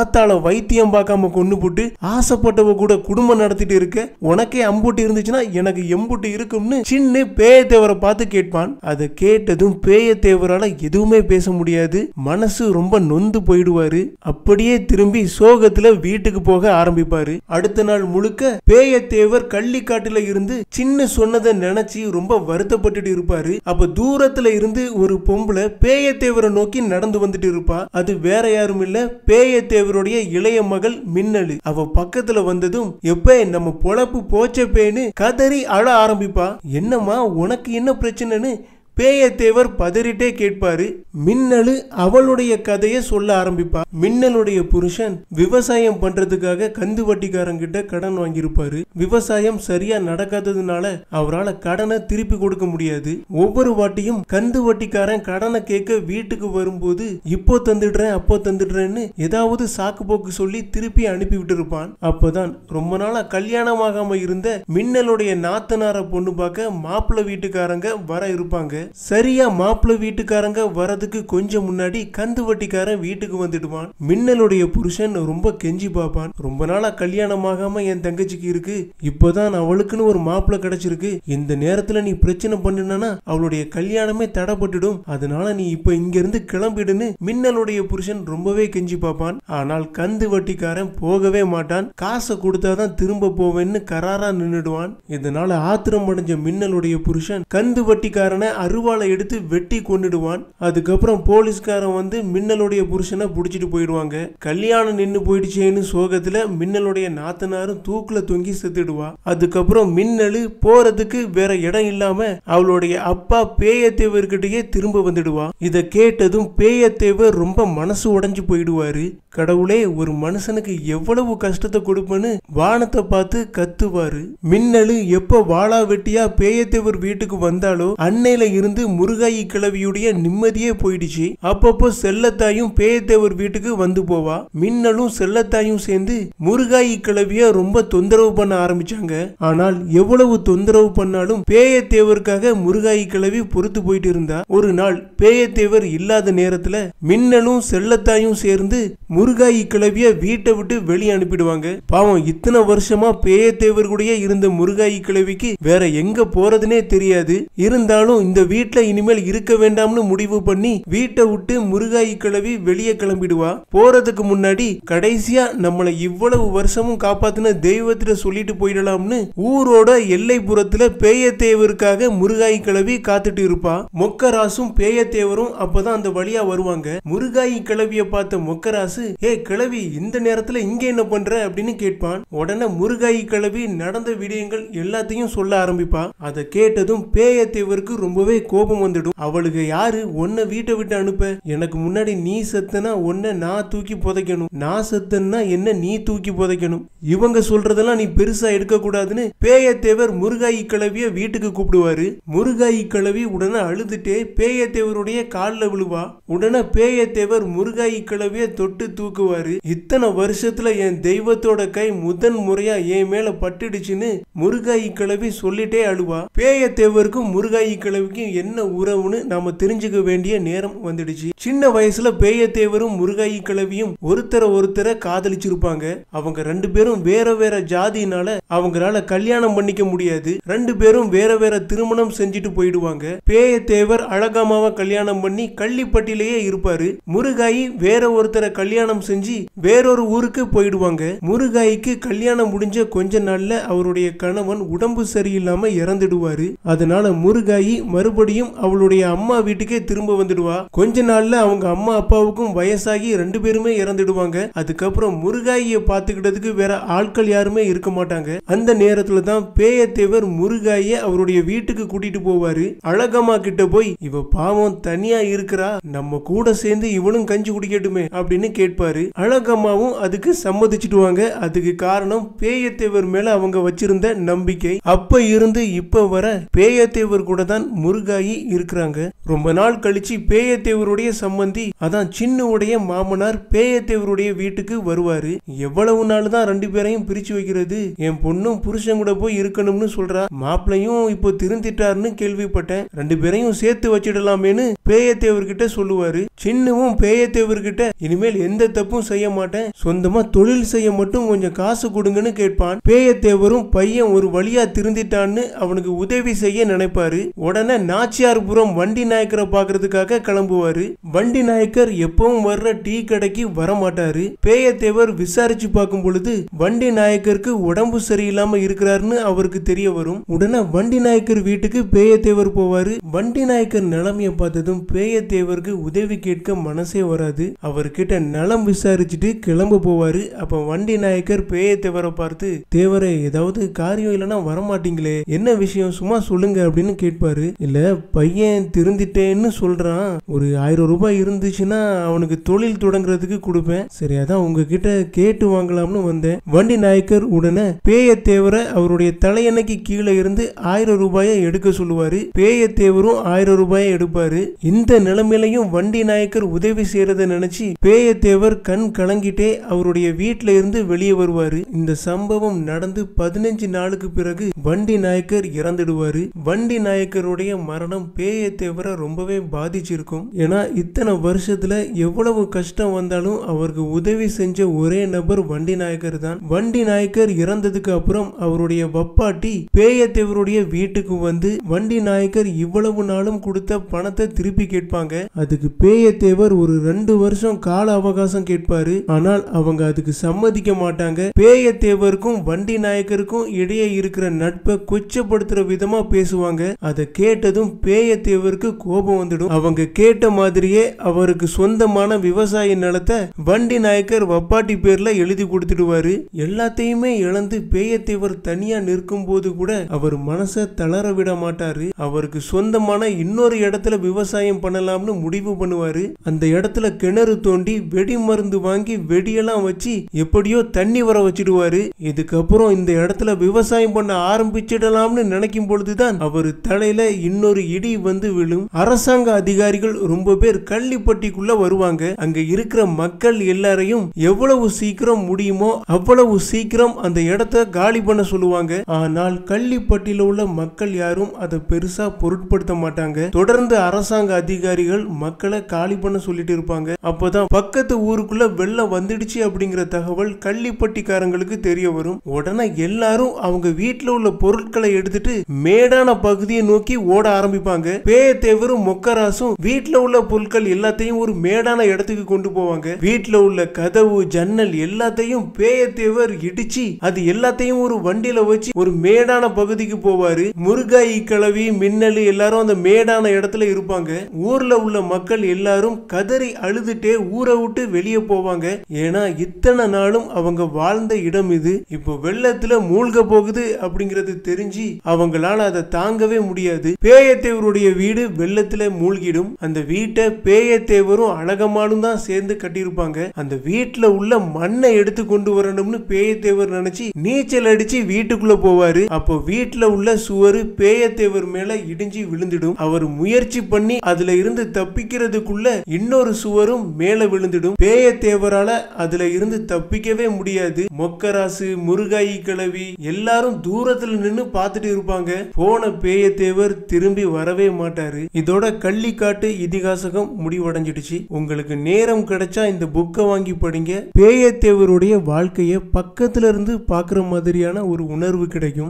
ஆத்தாள வைத்தியம் பார்க்காம கொண்டு போட்டு ஆசைப்பட்டவ கூட குடும்பம் நடத்திட்டு இருக்க உனக்கே அம்புட்டு இருந்துச்சுன்னா எனக்கு எம்புட்டு இருக்கும்னு சின்ன பேய தேவரை பார்த்து கேட்பான் அதை கேட்டதும் பேய தேவரால எதுவுமே பேச முடியாது மனசு ரொம்ப நொந்து போயிடுவாரு அப்படியே திரும்பி சோகத்துல வீட்டுக்கு போக ஆரம்பிப்பாரு அடுத்த நாள் முழுக்க பேய தேவர் கள்ளிக்காட்டுல இருந்து சின்ன சொன்னதை நினைச்சு ரொம்ப வருத்தப்பட்டுட்டு இருப்பாரு அப்ப தூரத்துல இருந்து ஒரு பொம்பளை பேய தேவரை நோக்கி நடந்து வந்துட்டு இருப்பா அது வேற யாரும் இல்ல பேய தேவருடைய இளைய மகள் மின்னலு அவ பக்கத்துல வந்ததும் எப்ப நம்ம பொழப்பு போச்சப்பேன்னு கதறி அழ ஆரம்பிப்பா என்னம்மா உனக்கு என்ன பிரச்சனைன்னு பேயத்தேவர் பதறிட்டே கேட்பாரு மின்னலு அவளுடைய கதையை சொல்ல ஆரம்பிப்பா மின்னலுடைய புருஷன் விவசாயம் பண்றதுக்காக கந்து வட்டிக்காரங்கிட்ட கடன் வாங்கியிருப்பாரு விவசாயம் சரியா நடக்காததுனால அவரால் கடனை திருப்பி கொடுக்க முடியாது ஒவ்வொரு வாட்டியும் கந்து வட்டிக்காரன் கடனை கேட்க வீட்டுக்கு வரும்போது இப்போ தந்துடுறேன் அப்போ தந்துடுறேன்னு ஏதாவது சாக்கு போக்கு சொல்லி திருப்பி அனுப்பி விட்டுருப்பான் அப்போதான் ரொம்ப நாளா கல்யாணமாகாம இருந்த மின்னலுடைய நாத்தனார பொண்ணு பார்க்க மாப்பிள்ளை வீட்டுக்காரங்க வர இருப்பாங்க சரியா மாப்பிள்ள வீட்டுக்காரங்க வரதுக்கு கொஞ்சம் முன்னாடி கந்து வட்டிக்காரன் வீட்டுக்கு வந்துடுவான் மின்னலுடைய புருஷன் ரொம்ப கெஞ்சி பார்ப்பான் ரொம்ப நாளா கல்யாணம் ஆகாம என் தங்கச்சிக்கு இருக்கு இப்போதான் அவளுக்குன்னு ஒரு மாப்பிள்ள கிடைச்சிருக்கு இந்த நேரத்துல நீ பிரச்சனை பண்ணினா அவளுடைய கல்யாணமே தடைப்பட்டுடும் அதனால நீ இப்ப இங்க இருந்து கிளம்பிடுன்னு மின்னலுடைய புருஷன் ரொம்பவே கெஞ்சி பார்ப்பான் ஆனால் கந்து வட்டிக்காரன் போகவே மாட்டான் காசை கொடுத்தாதான் திரும்ப போவேன்னு கராரா நின்னுடுவான் இதனால ஆத்திரம் அடைஞ்ச மின்னலுடைய புருஷன் கந்து வட்டிக்காரனை அரு கருவாலை எடுத்து வெட்டி கொண்டுடுவான் அதுக்கப்புறம் போலீஸ்காரன் வந்து மின்னலுடைய புருஷனை பிடிச்சிட்டு போயிடுவாங்க கல்யாணம் நின்று போயிடுச்சேன்னு சோகத்துல மின்னலுடைய நாத்தனாரும் தூக்குல தொங்கி செத்துடுவா அதுக்கப்புறம் மின்னலு போறதுக்கு வேற இடம் இல்லாம அவளுடைய அப்பா பேயத்தேவர்கிட்டயே திரும்ப வந்துடுவா இதை கேட்டதும் பேயத்தேவர் ரொம்ப மனசு உடஞ்சு போயிடுவாரு கடவுளே ஒரு மனுஷனுக்கு எவ்வளவு கஷ்டத்தை கொடுப்பேன்னு வானத்தை பார்த்து கத்துவாரு மின்னலு எப்ப வாழா வெட்டியா பேயத்தேவர் வீட்டுக்கு வந்தாலோ அன்னையில இருந்து முருகாயி கிழவியுடைய நிம்மதியே போயிடுச்சு அப்பப்போ செல்லத்தாயும் பேயத்தேவர் வீட்டுக்கு வந்து போவா மின்னலும் செல்லத்தாயும் சேர்ந்து முருகாயி கிழவிய ரொம்ப தொந்தரவு பண்ண ஆரம்பிச்சாங்க ஆனால் எவ்வளவு தொந்தரவு பண்ணாலும் பேயத்தேவருக்காக முருகாயி கிழவி பொறுத்து போயிட்டு இருந்தா ஒரு நாள் பேயத்தேவர் இல்லாத நேரத்துல மின்னலும் செல்லத்தாயும் சேர்ந்து முருகாயி கிழவிய வீட்டை விட்டு வெளியே அனுப்பிடுவாங்க பாவம் இத்தனை வருஷமா பேய தேவர் கூட இருந்த முருகாயி கிழவிக்கு வேற எங்க போறதுனே தெரியாது இருந்தாலும் இந்த வீட்டுல இனிமேல் இருக்க வேண்டாம்னு முடிவு பண்ணி வீட்டை விட்டு முருகாயி கிழவி வெளியே கிளம்பிடுவா போறதுக்கு முன்னாடி கடைசியா நம்மளை இவ்வளவு வருஷமும் காப்பாத்தின தெய்வத்துல சொல்லிட்டு போயிடலாம்னு ஊரோட எல்லைப்புறத்துல பேய தேவருக்காக முருகாயி கிழவி காத்துட்டு இருப்பா மொக்கராசும் பேய தேவரும் அப்பதான் அந்த வழியா வருவாங்க முருகாயி கிழவிய பார்த்த மொக்கராசு ஏ கிழவி இந்த நேரத்துல இங்க என்ன பண்ற அப்படின்னு கேட்பான் உடனே முருகாயி கிழவி நடந்த விடயங்கள் எல்லாத்தையும் சொல்ல ஆரம்பிப்பா அதை கேட்டதும் பேயத்தேவருக்கு ரொம்பவே கோபம் வந்துடும் அவளுக்கு யாரு உன்னை வீட்டை விட்டு அனுப்ப எனக்கு முன்னாடி நீ செத்தனா உன்னை நான் தூக்கி புதைக்கணும் நான் செத்தன்னா என்ன நீ தூக்கி புதைக்கணும் இவங்க சொல்றதெல்லாம் நீ பெருசா எடுக்க கூடாதுன்னு பேயத்தேவர் முருகாயி கிழவிய வீட்டுக்கு கூப்பிடுவாரு முருகாயி கிழவி உடனே அழுதுட்டே பேயத்தேவருடைய காலில் விழுவா உடனே பேயத்தேவர் முருகாயி கிழவிய தொட்டு தூக்குவாரு இத்தனை வருஷத்துல என் தெய்வத்தோட கை முதன் முறையா என் மேல பட்டுடுச்சுன்னு முருகாயி கிழவி சொல்லிட்டே அழுவா பேய தேவருக்கும் முருகாயி கிழவிக்கும் என்ன உறவுன்னு நாம தெரிஞ்சுக்க வேண்டிய நேரம் வந்துடுச்சு சின்ன வயசுல பேய தேவரும் முருகாயி கிழவியும் ஒருத்தரை ஒருத்தரை காதலிச்சிருப்பாங்க அவங்க ரெண்டு பேரும் வேற வேற ஜாதினால அவங்களால கல்யாணம் பண்ணிக்க முடியாது ரெண்டு பேரும் வேற வேற திருமணம் செஞ்சுட்டு போயிடுவாங்க பேய தேவர் அழகாமாவ கல்யாணம் பண்ணி கள்ளிப்பட்டிலேயே இருப்பாரு முருகாயி வேற ஒருத்தரை கல்யாணம் கல்யாணம் செஞ்சு வேறொரு ஊருக்கு போயிடுவாங்க முருகாய்க்கு கல்யாணம் முடிஞ்ச கொஞ்ச நாள்ல அவருடைய கணவன் உடம்பு சரியில்லாம இறந்துடுவாரு அதனால முருகாயி மறுபடியும் அவளுடைய அம்மா வீட்டுக்கே திரும்ப வந்துடுவா கொஞ்ச நாள்ல அவங்க அம்மா அப்பாவுக்கும் வயசாகி ரெண்டு பேருமே இறந்துடுவாங்க அதுக்கப்புறம் முருகாயியை பாத்துக்கிட்டதுக்கு வேற ஆட்கள் யாருமே இருக்க மாட்டாங்க அந்த நேரத்துல தான் பேயத்தேவர் முருகாய அவருடைய வீட்டுக்கு கூட்டிட்டு போவாரு அழகம்மா கிட்ட போய் இவ பாவம் தனியா இருக்கிறா நம்ம கூட சேர்ந்து இவனும் கஞ்சி குடிக்கட்டுமே அப்படின்னு கேட்டு கேட்பாரு அழகம்மாவும் அதுக்கு சம்மதிச்சுடுவாங்க அதுக்கு காரணம் பேயத்தேவர் மேல அவங்க வச்சிருந்த நம்பிக்கை அப்ப இருந்து இப்ப வர பேயத்தேவர் கூட தான் முருகாயி இருக்கிறாங்க ரொம்ப நாள் கழிச்சு பேயத்தேவருடைய சம்பந்தி அதான் சின்னுடைய மாமனார் பேயத்தேவருடைய வீட்டுக்கு வருவாரு எவ்வளவு நாள் தான் ரெண்டு பேரையும் பிரிச்சு வைக்கிறது என் பொண்ணும் புருஷன் கூட போய் இருக்கணும்னு சொல்றா மாப்பிளையும் இப்போ திருந்திட்டாருன்னு கேள்விப்பட்டேன் ரெண்டு பேரையும் சேர்த்து வச்சிடலாமேன்னு பேயத்தேவர்கிட்ட சொல்லுவாரு சின்னவும் பேயத்தேவர்கிட்ட இனிமேல் எந்த தப்பும் செய்ய மாட்டேன் சொந்தமா தொழில் செய்ய மட்டும் கொஞ்சம் காசு கொடுங்கன்னு கேட்பான் பேயத்தேவரும் பையன் ஒரு வழியா திருந்திட்டான்னு அவனுக்கு உதவி செய்ய நினைப்பாரு உடனே நாச்சியார்புரம் வண்டி நாயக்கரை பாக்குறதுக்காக கிளம்புவாரு வண்டி நாயக்கர் எப்பவும் வர்ற டீ கடைக்கு வரமாட்டாரு பேயத்தேவர் விசாரிச்சு பார்க்கும் பொழுது வண்டி நாயக்கருக்கு உடம்பு சரியில்லாம இருக்கிறாருன்னு அவருக்கு தெரிய வரும் உடனே வண்டி நாயக்கர் வீட்டுக்கு பேயத்தேவர் போவாரு வண்டி நாயக்கர் நிலைமைய பார்த்ததும் பேயத்தேவருக்கு உதவி கேட்க மனசே வராது அவர்கிட்ட நல நலம் விசாரிச்சுட்டு கிளம்ப போவாரு அப்ப வண்டி நாயக்கர் பேய தேவரை பார்த்து தேவரை ஏதாவது காரியம் இல்லைன்னா வரமாட்டீங்களே என்ன விஷயம் சும்மா சொல்லுங்க அப்படின்னு கேட்பாரு இல்ல பையன் திருந்திட்டேன்னு சொல்றான் ஒரு ஆயிரம் ரூபாய் இருந்துச்சுன்னா அவனுக்கு தொழில் தொடங்குறதுக்கு கொடுப்பேன் சரி அதான் உங்ககிட்ட கேட்டு வாங்கலாம்னு வந்தேன் வண்டி நாயக்கர் உடனே பேய தேவரை அவருடைய தலையணைக்கு கீழே இருந்து ஆயிரம் ரூபாயை எடுக்க சொல்லுவாரு பேய தேவரும் ஆயிரம் ரூபாயை எடுப்பாரு இந்த நிலைமையிலையும் வண்டி நாயக்கர் உதவி செய்யறத நினைச்சு பேய தேவர் தலைவர் கண் கலங்கிட்டே அவருடைய வீட்டில இருந்து வெளியே வருவாரு இந்த சம்பவம் நடந்து பதினஞ்சு நாளுக்கு பிறகு வண்டி நாயக்கர் இறந்துடுவாரு வண்டி நாயக்கருடைய மரணம் பேயை தவிர ரொம்பவே பாதிச்சிருக்கும் ஏன்னா இத்தனை வருஷத்துல எவ்வளவு கஷ்டம் வந்தாலும் அவருக்கு உதவி செஞ்ச ஒரே நபர் வண்டி நாயக்கர் தான் வண்டி நாயக்கர் இறந்ததுக்கு அப்புறம் அவருடைய வப்பாட்டி பேயத்தேவருடைய வீட்டுக்கு வந்து வண்டி நாயக்கர் இவ்வளவு நாளும் கொடுத்த பணத்தை திருப்பி கேட்பாங்க அதுக்கு பேயத்தேவர் ஒரு ரெண்டு வருஷம் கால அவகாசம் காசும் கேட்பாரு ஆனால் அவங்க அதுக்கு சம்மதிக்க மாட்டாங்க பேய தேவருக்கும் வண்டி நாயக்கருக்கும் இடையே இருக்கிற நட்பை கொச்சப்படுத்துற விதமா பேசுவாங்க அதை கேட்டதும் பேய தேவருக்கு கோபம் வந்துடும் அவங்க கேட்ட மாதிரியே அவருக்கு சொந்தமான விவசாய நிலத்தை வண்டி நாயக்கர் வப்பாட்டி பேர்ல எழுதி கொடுத்துடுவாரு எல்லாத்தையுமே இழந்து பேயத்தேவர் தனியா நிற்கும் போது கூட அவர் மனச தளர விட மாட்டாரு அவருக்கு சொந்தமான இன்னொரு இடத்துல விவசாயம் பண்ணலாம்னு முடிவு பண்ணுவாரு அந்த இடத்துல கிணறு தோண்டி வெடி மருந்து வாங்கி வெடியெல்லாம் வச்சு எப்படியோ தண்ணி வர வச்சிடுவாரு இதுக்கப்புறம் இந்த இடத்துல விவசாயம் பண்ண ஆரம்பிச்சிடலாம்னு நினைக்கும் பொழுதுதான் அவர் தலையில இன்னொரு இடி வந்து விழும் அரசாங்க அதிகாரிகள் ரொம்ப பேர் கள்ளிப்பட்டிக்குள்ள வருவாங்க அங்க இருக்கிற மக்கள் எல்லாரையும் எவ்வளவு சீக்கிரம் முடியுமோ அவ்வளவு சீக்கிரம் அந்த இடத்த காலி பண்ண சொல்லுவாங்க ஆனால் கள்ளிப்பட்டியில உள்ள மக்கள் யாரும் அதை பெருசா பொருட்படுத்த மாட்டாங்க தொடர்ந்து அரசாங்க அதிகாரிகள் மக்களை காலி பண்ண சொல்லிட்டு இருப்பாங்க அப்பதான் பக்கத்து ஊர் ஊருக்குள்ள வெள்ளம் வந்துடுச்சு அப்படிங்கிற தகவல் கள்ளிப்பட்டிக்காரங்களுக்கு தெரிய வரும் உடனே எல்லாரும் அவங்க வீட்டுல உள்ள பொருட்களை எடுத்துட்டு மேடான பகுதியை நோக்கி ஓட ஆரம்பிப்பாங்க பேயத்தேவரும் மொக்கராசும் வீட்டுல உள்ள பொருட்கள் எல்லாத்தையும் ஒரு மேடான இடத்துக்கு கொண்டு போவாங்க வீட்டுல உள்ள கதவு ஜன்னல் எல்லாத்தையும் பேயத்தேவர் இடிச்சு அது எல்லாத்தையும் ஒரு வண்டியில வச்சு ஒரு மேடான பகுதிக்கு போவாரு முருகாய் கிளவி மின்னல் எல்லாரும் அந்த மேடான இடத்துல இருப்பாங்க ஊர்ல உள்ள மக்கள் எல்லாரும் கதறி அழுதுட்டே ஊரை விட்டு வெளியே வெளியே போவாங்க ஏன்னா இத்தனை நாளும் அவங்க வாழ்ந்த இடம் இது இப்போ வெள்ளத்துல மூழ்க போகுது அப்படிங்கறது தெரிஞ்சு அவங்களால அதை தாங்கவே முடியாது பேயத்தேவருடைய வீடு வெள்ளத்துல மூழ்கிடும் அந்த வீட்டை பேயத்தேவரும் அழகமாலும் தான் சேர்ந்து கட்டியிருப்பாங்க அந்த வீட்டுல உள்ள மண்ணை எடுத்து கொண்டு வரணும்னு பேயத்தேவர் நினைச்சு நீச்சல் அடிச்சு வீட்டுக்குள்ள போவாரு அப்போ வீட்டுல உள்ள சுவரு பேயத்தேவர் மேல இடிஞ்சு விழுந்துடும் அவர் முயற்சி பண்ணி அதுல இருந்து தப்பிக்கிறதுக்குள்ள இன்னொரு சுவரும் மேல விழுந்துடும் பேய தேவரால அதுல இருந்து தப்பிக்கவே முடியாது மொக்கராசு முருகாயி கிழவி எல்லாரும் தூரத்துல நின்னு பாத்துட்டு இருப்பாங்க போன பேய தேவர் திரும்பி வரவே மாட்டாரு இதோட கள்ளிக்காட்டு இதிகாசகம் முடிவடைஞ்சிடுச்சு உங்களுக்கு நேரம் கிடைச்சா இந்த புக்கை வாங்கி படிங்க பேய தேவருடைய வாழ்க்கையை பக்கத்துல இருந்து பாக்குற மாதிரியான ஒரு உணர்வு கிடைக்கும்